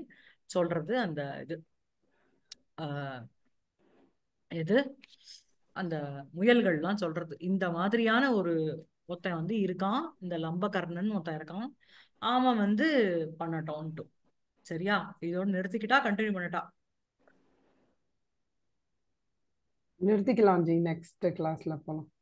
சொல்றது அந்த இது ஆஹ் எது அந்த முயல்கள்லாம் சொல்றது இந்த மாதிரியான ஒரு ஒத்தன் வந்து இருக்கான் இந்த லம்பகர்ணன் ஒத்தன் இருக்கான் ஆமாம் வந்து பண்ணட்டான்ட்டு சரியா இதோட நிறுத்திக்கிட்டா கண்டினியூ பண்ணட்டா நிறுத்திக்கலாம் ஜி நெக்ஸ்ட் கிளாஸ்ல போலாம்